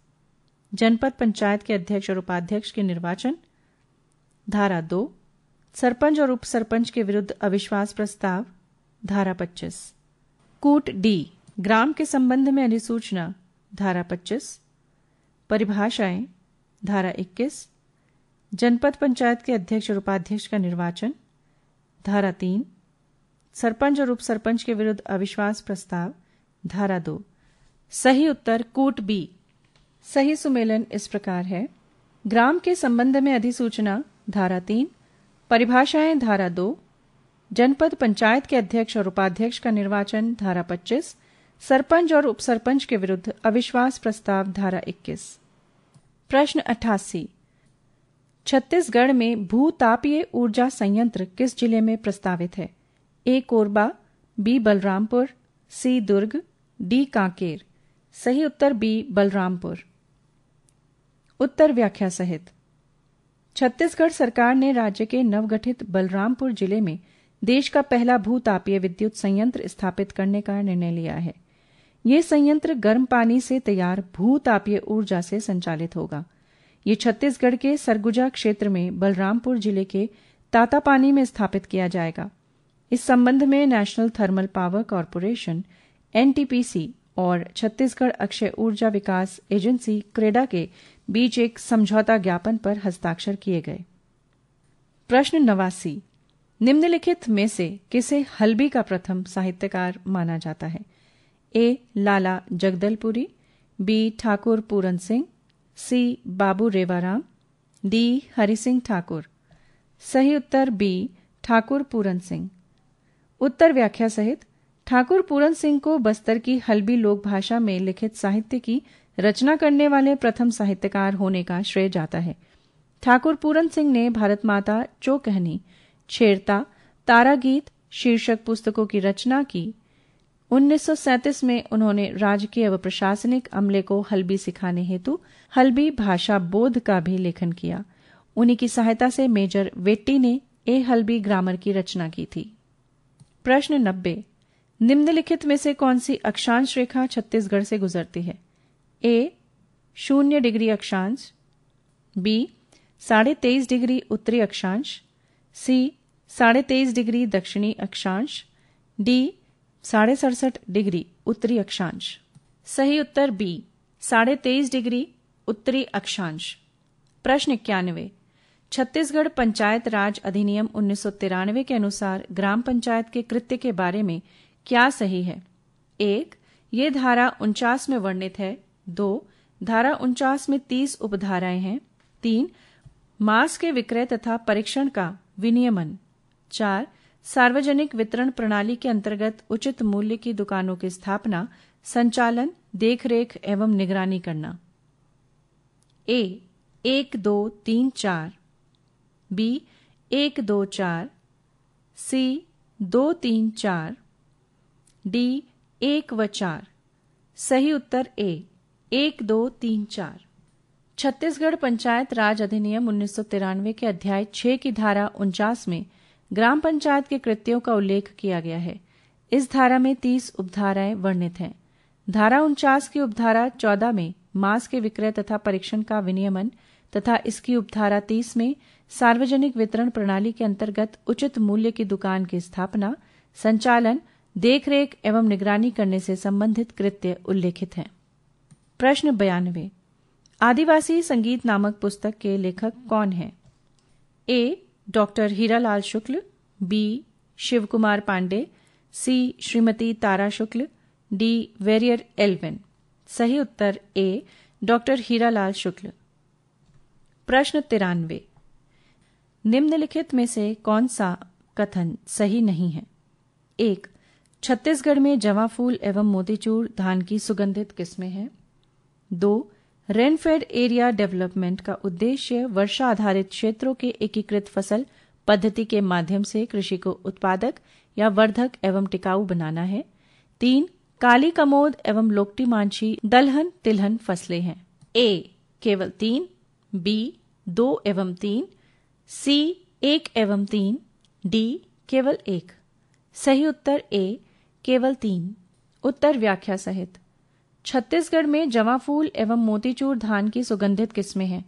जनपद पंचायत के अध्यक्ष और उपाध्यक्ष के निर्वाचन धारा दो सरपंच और उप सरपंच के विरुद्ध अविश्वास प्रस्ताव धारा पच्चीस कूट डी ग्राम के संबंध में अधिसूचना धारा पच्चीस परिभाषाएं धारा इक्कीस जनपद पंचायत के अध्यक्ष और उपाध्यक्ष का निर्वाचन धारा तीन सरपंच और उप सरपंच के विरुद्ध अविश्वास प्रस्ताव धारा दो सही उत्तर कूट बी सही सुमेलन इस प्रकार है ग्राम के संबंध में अधिसूचना धारा तीन परिभाषाएं धारा दो जनपद पंचायत के अध्यक्ष और उपाध्यक्ष का निर्वाचन धारा पच्चीस सरपंच और उपसरपंच के विरुद्ध अविश्वास प्रस्ताव धारा इक्कीस प्रश्न अट्ठासी छत्तीसगढ़ में भूतापीय ऊर्जा संयंत्र किस जिले में प्रस्तावित है A Korba B Balrampur C Durg D Kanker सही उत्तर बी बलरामपुर उत्तर व्याख्या सहित छत्तीसगढ़ सरकार ने राज्य के नवगठित बलरामपुर जिले में देश का पहला भूतापीय विद्युत संयंत्र स्थापित करने का निर्णय लिया है ये संयंत्र गर्म पानी से तैयार भूतापीय ऊर्जा से संचालित होगा ये छत्तीसगढ़ के सरगुजा क्षेत्र में बलरामपुर जिले के तातापानी में स्थापित किया जाएगा इस संबंध में National Thermal Power Corporation NTPC और छत्तीसगढ़ अक्षय ऊर्जा विकास एजेंसी क्रेडा के बीच एक समझौता ज्ञापन पर हस्ताक्षर किए गए प्रश्न नवासी निम्नलिखित में से किसे हल्बी का प्रथम साहित्यकार माना जाता है A Lala Jagdalpuri B Thakur Puran Singh C Babu Rewaram D Hari Singh Thakur सही उत्तर बी ठाकुर पूरन सिंह उत्तर व्याख्या सहित ठाकुर पूरन सिंह को बस्तर की हल्बी लोक भाषा में लिखित साहित्य की रचना करने वाले प्रथम साहित्यकार होने का श्रेय जाता है ठाकुर पूरन सिंह ने भारत माता चो कहनी छेड़ता तारा गीत शीर्षक पुस्तकों की रचना की 1937 में उन्होंने राजकीय व प्रशासनिक अमले को हल्बी सिखाने हेतु हल्बी भाषा बोध का भी लेखन किया उन्हीं की सहायता से मेजर वेट्टी ने ए हल्बी ग्रामर की रचना की थी प्रश्न नब्बे निम्नलिखित में से कौन सी अक्षांश रेखा छत्तीसगढ़ से गुजरती है ए शून्य डिग्री अक्षांश बी साढ़े तेईस डिग्री उत्तरी अक्षांश सी साढ़े तेईस डिग्री दक्षिणी अक्षांश डी साढ़े सड़सठ डिग्री उत्तरी अक्षांश सही उत्तर बी साढ़े तेईस डिग्री उत्तरी अक्षांश प्रश्न इक्यानवे छत्तीसगढ़ पंचायत राज अधिनियम उन्नीस के अनुसार ग्राम पंचायत के कृत्य के बारे में क्या सही है एक ये धारा उनचास में वर्णित है दो धारा उनचास में तीस उपधाराएं हैं तीन मांस के विक्रय तथा परीक्षण का विनियमन चार सार्वजनिक वितरण प्रणाली के अंतर्गत उचित मूल्य की दुकानों की स्थापना संचालन देखरेख एवं निगरानी करना ए एक दो तीन चार बी एक दो चार सी दो तीन चार डी एक व चार सही उत्तर ए एक दो तीन चार छत्तीसगढ़ पंचायत राज अधिनियम उन्नीस के अध्याय 6 की धारा उनचास में ग्राम पंचायत के कृत्यों का उल्लेख किया गया है इस धारा में तीस उपधाराएं वर्णित हैं धारा उनचास की उपधारा चौदह में मांस के विक्रय तथा परीक्षण का विनियमन तथा इसकी उपधारा तीस में सार्वजनिक वितरण प्रणाली के अंतर्गत उचित मूल्य की दुकान की स्थापना संचालन देखरेख एवं निगरानी करने से संबंधित कृत्य उल्लेखित हैं प्रश्न बयानवे आदिवासी संगीत नामक पुस्तक के लेखक कौन है A doctor Hiralal Shukla B Shiv Kumar Pandey C Shrimati Tara Shukla D Verrier Elwin सही उत्तर ए डॉक्टर हीरालाल शुक्ल प्रश्न तिरानवे निम्नलिखित में से कौन सा कथन सही नहीं है एक छत्तीसगढ़ में जवाफूल फूल एवं मोतीचूर धान की सुगंधित किस्में हैं दो रेनफेड एरिया डेवलपमेंट का उद्देश्य वर्षा आधारित क्षेत्रों के एकीकृत फसल पद्धति के माध्यम से कृषि को उत्पादक या वर्धक एवं टिकाऊ बनाना है तीन काली कमोद एवं लोकटी मांछी दलहन तिलहन फसलें हैं ए केवल तीन बी दो एवं तीन सी एक एवं तीन डी केवल एक सही उत्तर ए केवल तीन उत्तर व्याख्या सहित छत्तीसगढ़ में जवा फूल एवं मोतीचूर धान की सुगंधित किस्में हैं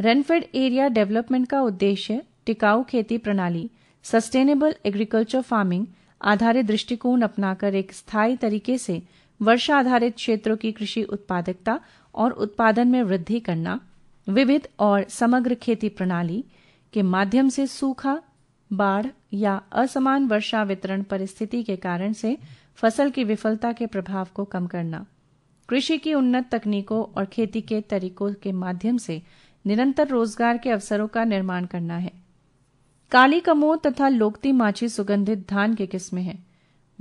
रेनफेड एरिया डेवलपमेंट का उद्देश्य टिकाऊ खेती प्रणाली सस्टेनेबल एग्रीकल्चर फार्मिंग आधारित दृष्टिकोण अपनाकर एक स्थायी तरीके से वर्षा आधारित क्षेत्रों की कृषि उत्पादकता और उत्पादन में वृद्धि करना विविध और समग्र खेती प्रणाली के माध्यम से सूखा बाढ़ या असमान वर्षा वितरण परिस्थिति के कारण से फसल की विफलता के प्रभाव को कम करना कृषि की उन्नत तकनीकों और खेती के तरीकों के माध्यम से निरंतर रोजगार के अवसरों का निर्माण करना है काली कमो तथा लोकती माछी सुगंधित धान के किस्में हैं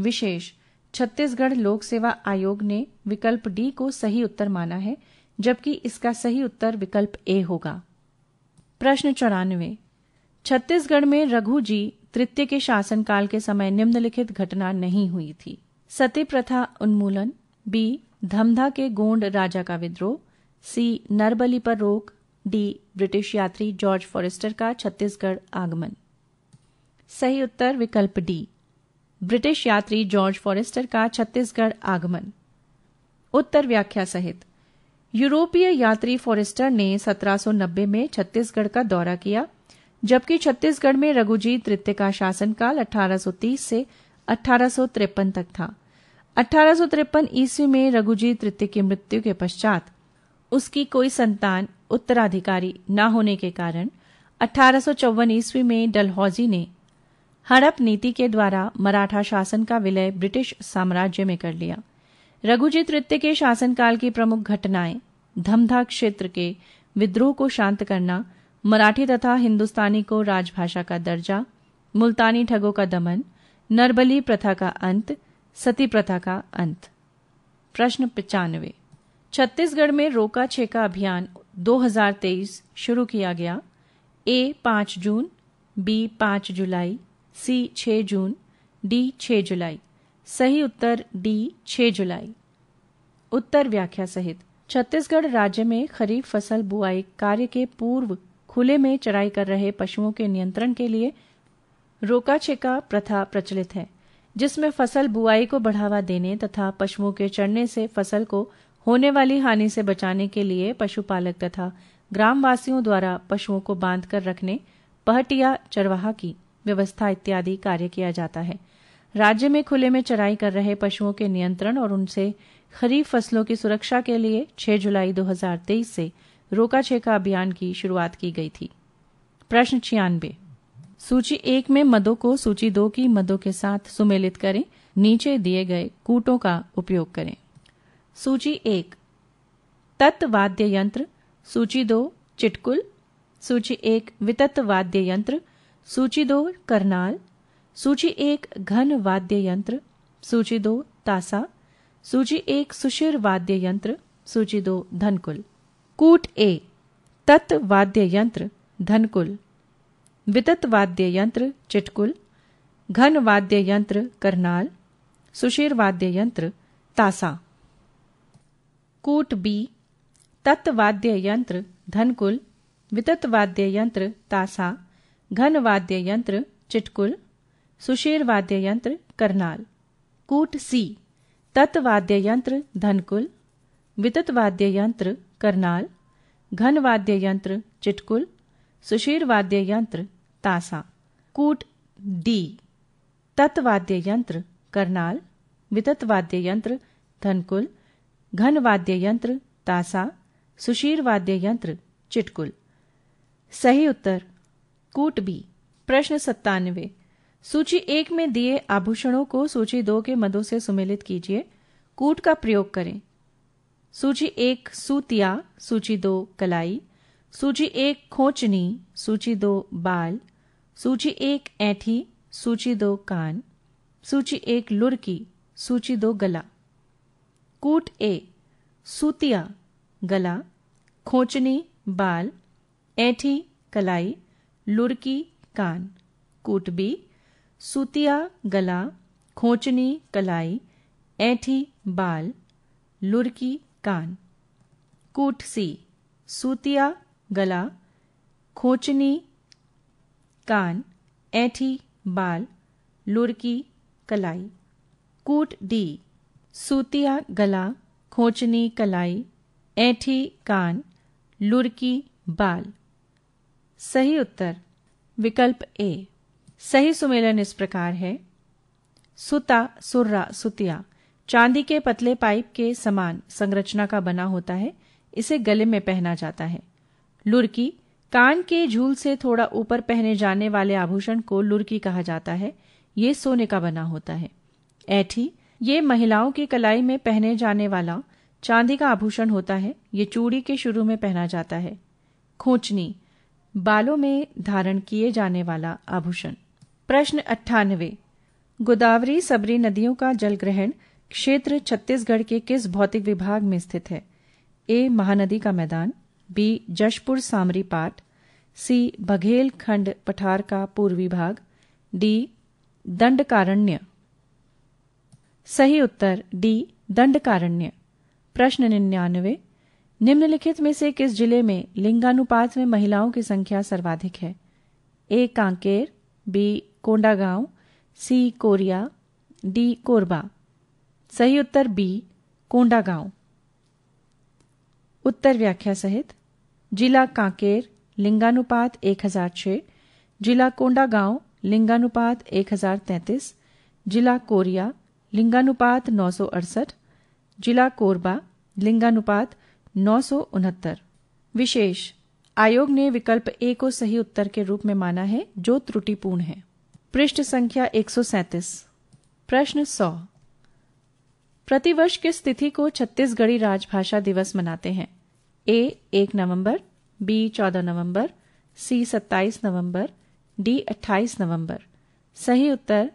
विशेष छत्तीसगढ़ लोक सेवा आयोग ने विकल्प डी को सही उत्तर माना है जबकि इसका सही उत्तर विकल्प ए होगा प्रश्न चौरानवे छत्तीसगढ़ में रघु जी तृतीय के शासनकाल के समय निम्नलिखित घटना नहीं हुई थी सती प्रथा उन्मूलन बी धमधा के गोंड राजा का विद्रोह सी नरबली पर रोक डी ब्रिटिश यात्री जॉर्ज फॉरेस्टर का छत्तीसगढ़ आगमन सही उत्तर विकल्प डी ब्रिटिश यात्री जॉर्ज फॉरेस्टर का छत्तीसगढ़ आगमन उत्तर व्याख्या सहित यूरोपीय यात्री फॉरेस्टर ने 1790 में छत्तीसगढ़ का दौरा किया जबकि छत्तीसगढ़ में रघुजी तृतीय का शासनकाल 1830 से अठारह तक था अठारह ईस्वी में रघुजी तृतीय की मृत्यु के पश्चात उसकी कोई संतान उत्तराधिकारी न होने के कारण अठारह ईस्वी में डलहौजी ने हड़प नीति के द्वारा मराठा शासन का विलय ब्रिटिश साम्राज्य में कर लिया रघुजी तृतीय के शासनकाल की प्रमुख घटनाएं धमधा क्षेत्र के विद्रोह को शांत करना मराठी तथा हिंदुस्तानी को राजभाषा का दर्जा मुल्तानी ठगों का दमन नरबली प्रथा का अंत सती प्रथा का अंत प्रश्न पचानवे छत्तीसगढ़ में रोका छेका अभियान 2023 शुरू किया गया ए 5 जून बी 5 जुलाई सी 6 जून डी 6 जुलाई सही उत्तर डी 6 जुलाई उत्तर व्याख्या सहित छत्तीसगढ़ राज्य में खरीफ फसल बुआई कार्य के पूर्व खुले में चराई कर रहे पशुओं के नियंत्रण के लिए रोका छेका प्रथा प्रचलित है जिसमें फसल बुआई को बढ़ावा देने तथा पशुओं के चढ़ने से फसल को होने वाली हानि से बचाने के लिए पशुपालक तथा ग्रामवासियों द्वारा पशुओं को बांध कर रखने पहटिया चरवाहा की व्यवस्था इत्यादि कार्य किया जाता है राज्य में खुले में चराई कर रहे पशुओं के नियंत्रण और उनसे खरीफ फसलों की सुरक्षा के लिए 6 जुलाई 2023 से रोका छेका अभियान की शुरुआत की गई थी प्रश्न छियानबे सूची एक में मदों को सूची दो की मदों के साथ सुमेलित करें नीचे दिए गए कूटों का उपयोग करें सूची एक तत्वाद्य यंत्र सूची दो चिटकुल सूची एक वितत वाद्य यंत्र सूची दो करनाल सूची एक घन वाद्य यंत्र सूची दो तासा सूची एक सुशिर वाद्य यंत्र सूची दो धनकुल कूट ए तत्वाद्य यंत्र धनकुल विदत वाद्य यंत्र चिटकुल घन वाद्य यंत्र करनाल सुशीर वाद्य यंत्र तासा कूट बी तत् वाद्य यंत्र धनकुल वितत वाद्य यंत्र तासा घन वाद्य यंत्र चिटकुल सुशीर वाद्य यंत्र करनाल कूट सी तत् वाद्य यंत्र धनकुल वितत वाद्य यंत्र करनाल घन वाद्य यंत्र चिटकुल सुशीर वाद्य यंत्र तासा कूट डी तत्वाद्य यंत्र करनाल वितत वाद्य यंत्र धनकुल घनवाद्य यंत्र तासा सुशीर वाद्य यंत्र चिटकुल सही उत्तर कूट बी प्रश्न सत्तानवे सूची एक में दिए आभूषणों को सूची दो के मदों से सुमेलित कीजिए कूट का प्रयोग करें सूची एक सूतिया सूची दो कलाई सूची एक खोचनी सूची दो बाल सूची एक ऐठी सूची दो कान सूची एक लुड़की सूची दो गला कूट ए सूतिया गला खोचनी बाल ऐठी कलाई लुड़की कान कूट बी सूतिया गला खोचनी कलाई ऐठी बाल लुड़की कान कूट सी सूतिया गला खोचनी कान ऐठी बाल लुड़की कलाई कूट डी सूतिया गला खोचनी कलाई ऐठी कान लुड़की बाल सही उत्तर विकल्प ए सही सुमेलन इस प्रकार है सुता सुर्रा सुतिया चांदी के पतले पाइप के समान संरचना का बना होता है इसे गले में पहना जाता है लुरकी कान के झूल से थोड़ा ऊपर पहने जाने वाले आभूषण को लुरकी कहा जाता है ये सोने का बना होता है ऐठी ये महिलाओं की कलाई में पहने जाने वाला चांदी का आभूषण होता है ये चूड़ी के शुरू में पहना जाता है खोचनी बालों में धारण किए जाने वाला आभूषण प्रश्न अट्ठानवे गोदावरी सबरी नदियों का जल ग्रहण क्षेत्र छत्तीसगढ़ के किस भौतिक विभाग में स्थित है ए महानदी का मैदान बी जशपुर सामरी पाट सी बघेल खंड पठार का पूर्वी भाग डी दंडकारण्य सही उत्तर डी दंडकारण्य प्रश्न निन्यानवे निम्नलिखित में से किस जिले में लिंगानुपात में महिलाओं की संख्या सर्वाधिक है A Kanker B Kondagaon C Koriya D Korba सही उत्तर बी कोंडागांव उत्तर व्याख्या सहित जिला कांकेर लिंगानुपात एक हजार छः जिला कोंडागांव लिंगानुपात एक हजार जिला कोरिया लिंगानुपात नौ सौ अड़सठ जिला कोरबा लिंगानुपात नौ सौ उनहत्तर विशेष आयोग ने विकल्प ए को सही उत्तर के रूप में माना है जो त्रुटिपूर्ण है पृष्ठ संख्या एक सौ सैंतीस प्रश्न सौ प्रतिवर्ष किस तिथि को छत्तीसगढ़ी राजभाषा दिवस मनाते हैं ए एक नवंबर बी चौदह नवंबर सी सत्ताईस नवंबर डी अट्ठाईस नवंबर सही उत्तर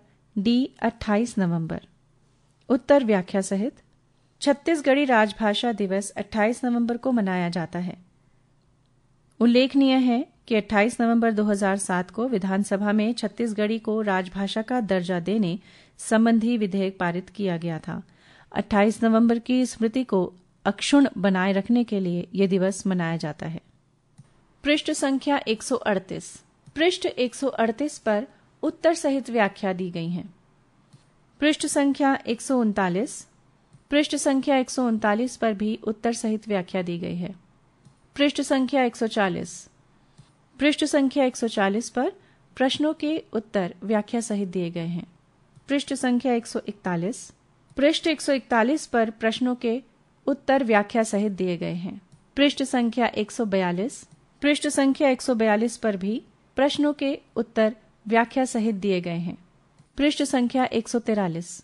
डी अट्ठाईस नवंबर उत्तर व्याख्या सहित छत्तीसगढ़ी राजभाषा दिवस 28 नवंबर को मनाया जाता है उल्लेखनीय है कि 28 नवंबर 2007 को विधानसभा में छत्तीसगढ़ी को राजभाषा का दर्जा देने संबंधी विधेयक पारित किया गया था 28 नवंबर की स्मृति को अक्षुण बनाए रखने के लिए यह दिवस मनाया जाता है पृष्ठ संख्या 138 पृष्ठ 138 पर उत्तर सहित व्याख्या दी गई है पृष्ठ संख्या एक पृष्ठ संख्या एक पर भी उत्तर सहित व्याख्या दी गई है पृष्ठ संख्या 140 पृष्ठ संख्या 140 पर प्रश्नों के उत्तर व्याख्या सहित दिए गए हैं पृष्ठ संख्या 141 पृष्ठ 141 पर प्रश्नों के उत्तर व्याख्या सहित दिए गए हैं पृष्ठ संख्या 142 पृष्ठ संख्या 142 पर भी प्रश्नों के उत्तर व्याख्या सहित दिए गए हैं पृष्ठ संख्या 143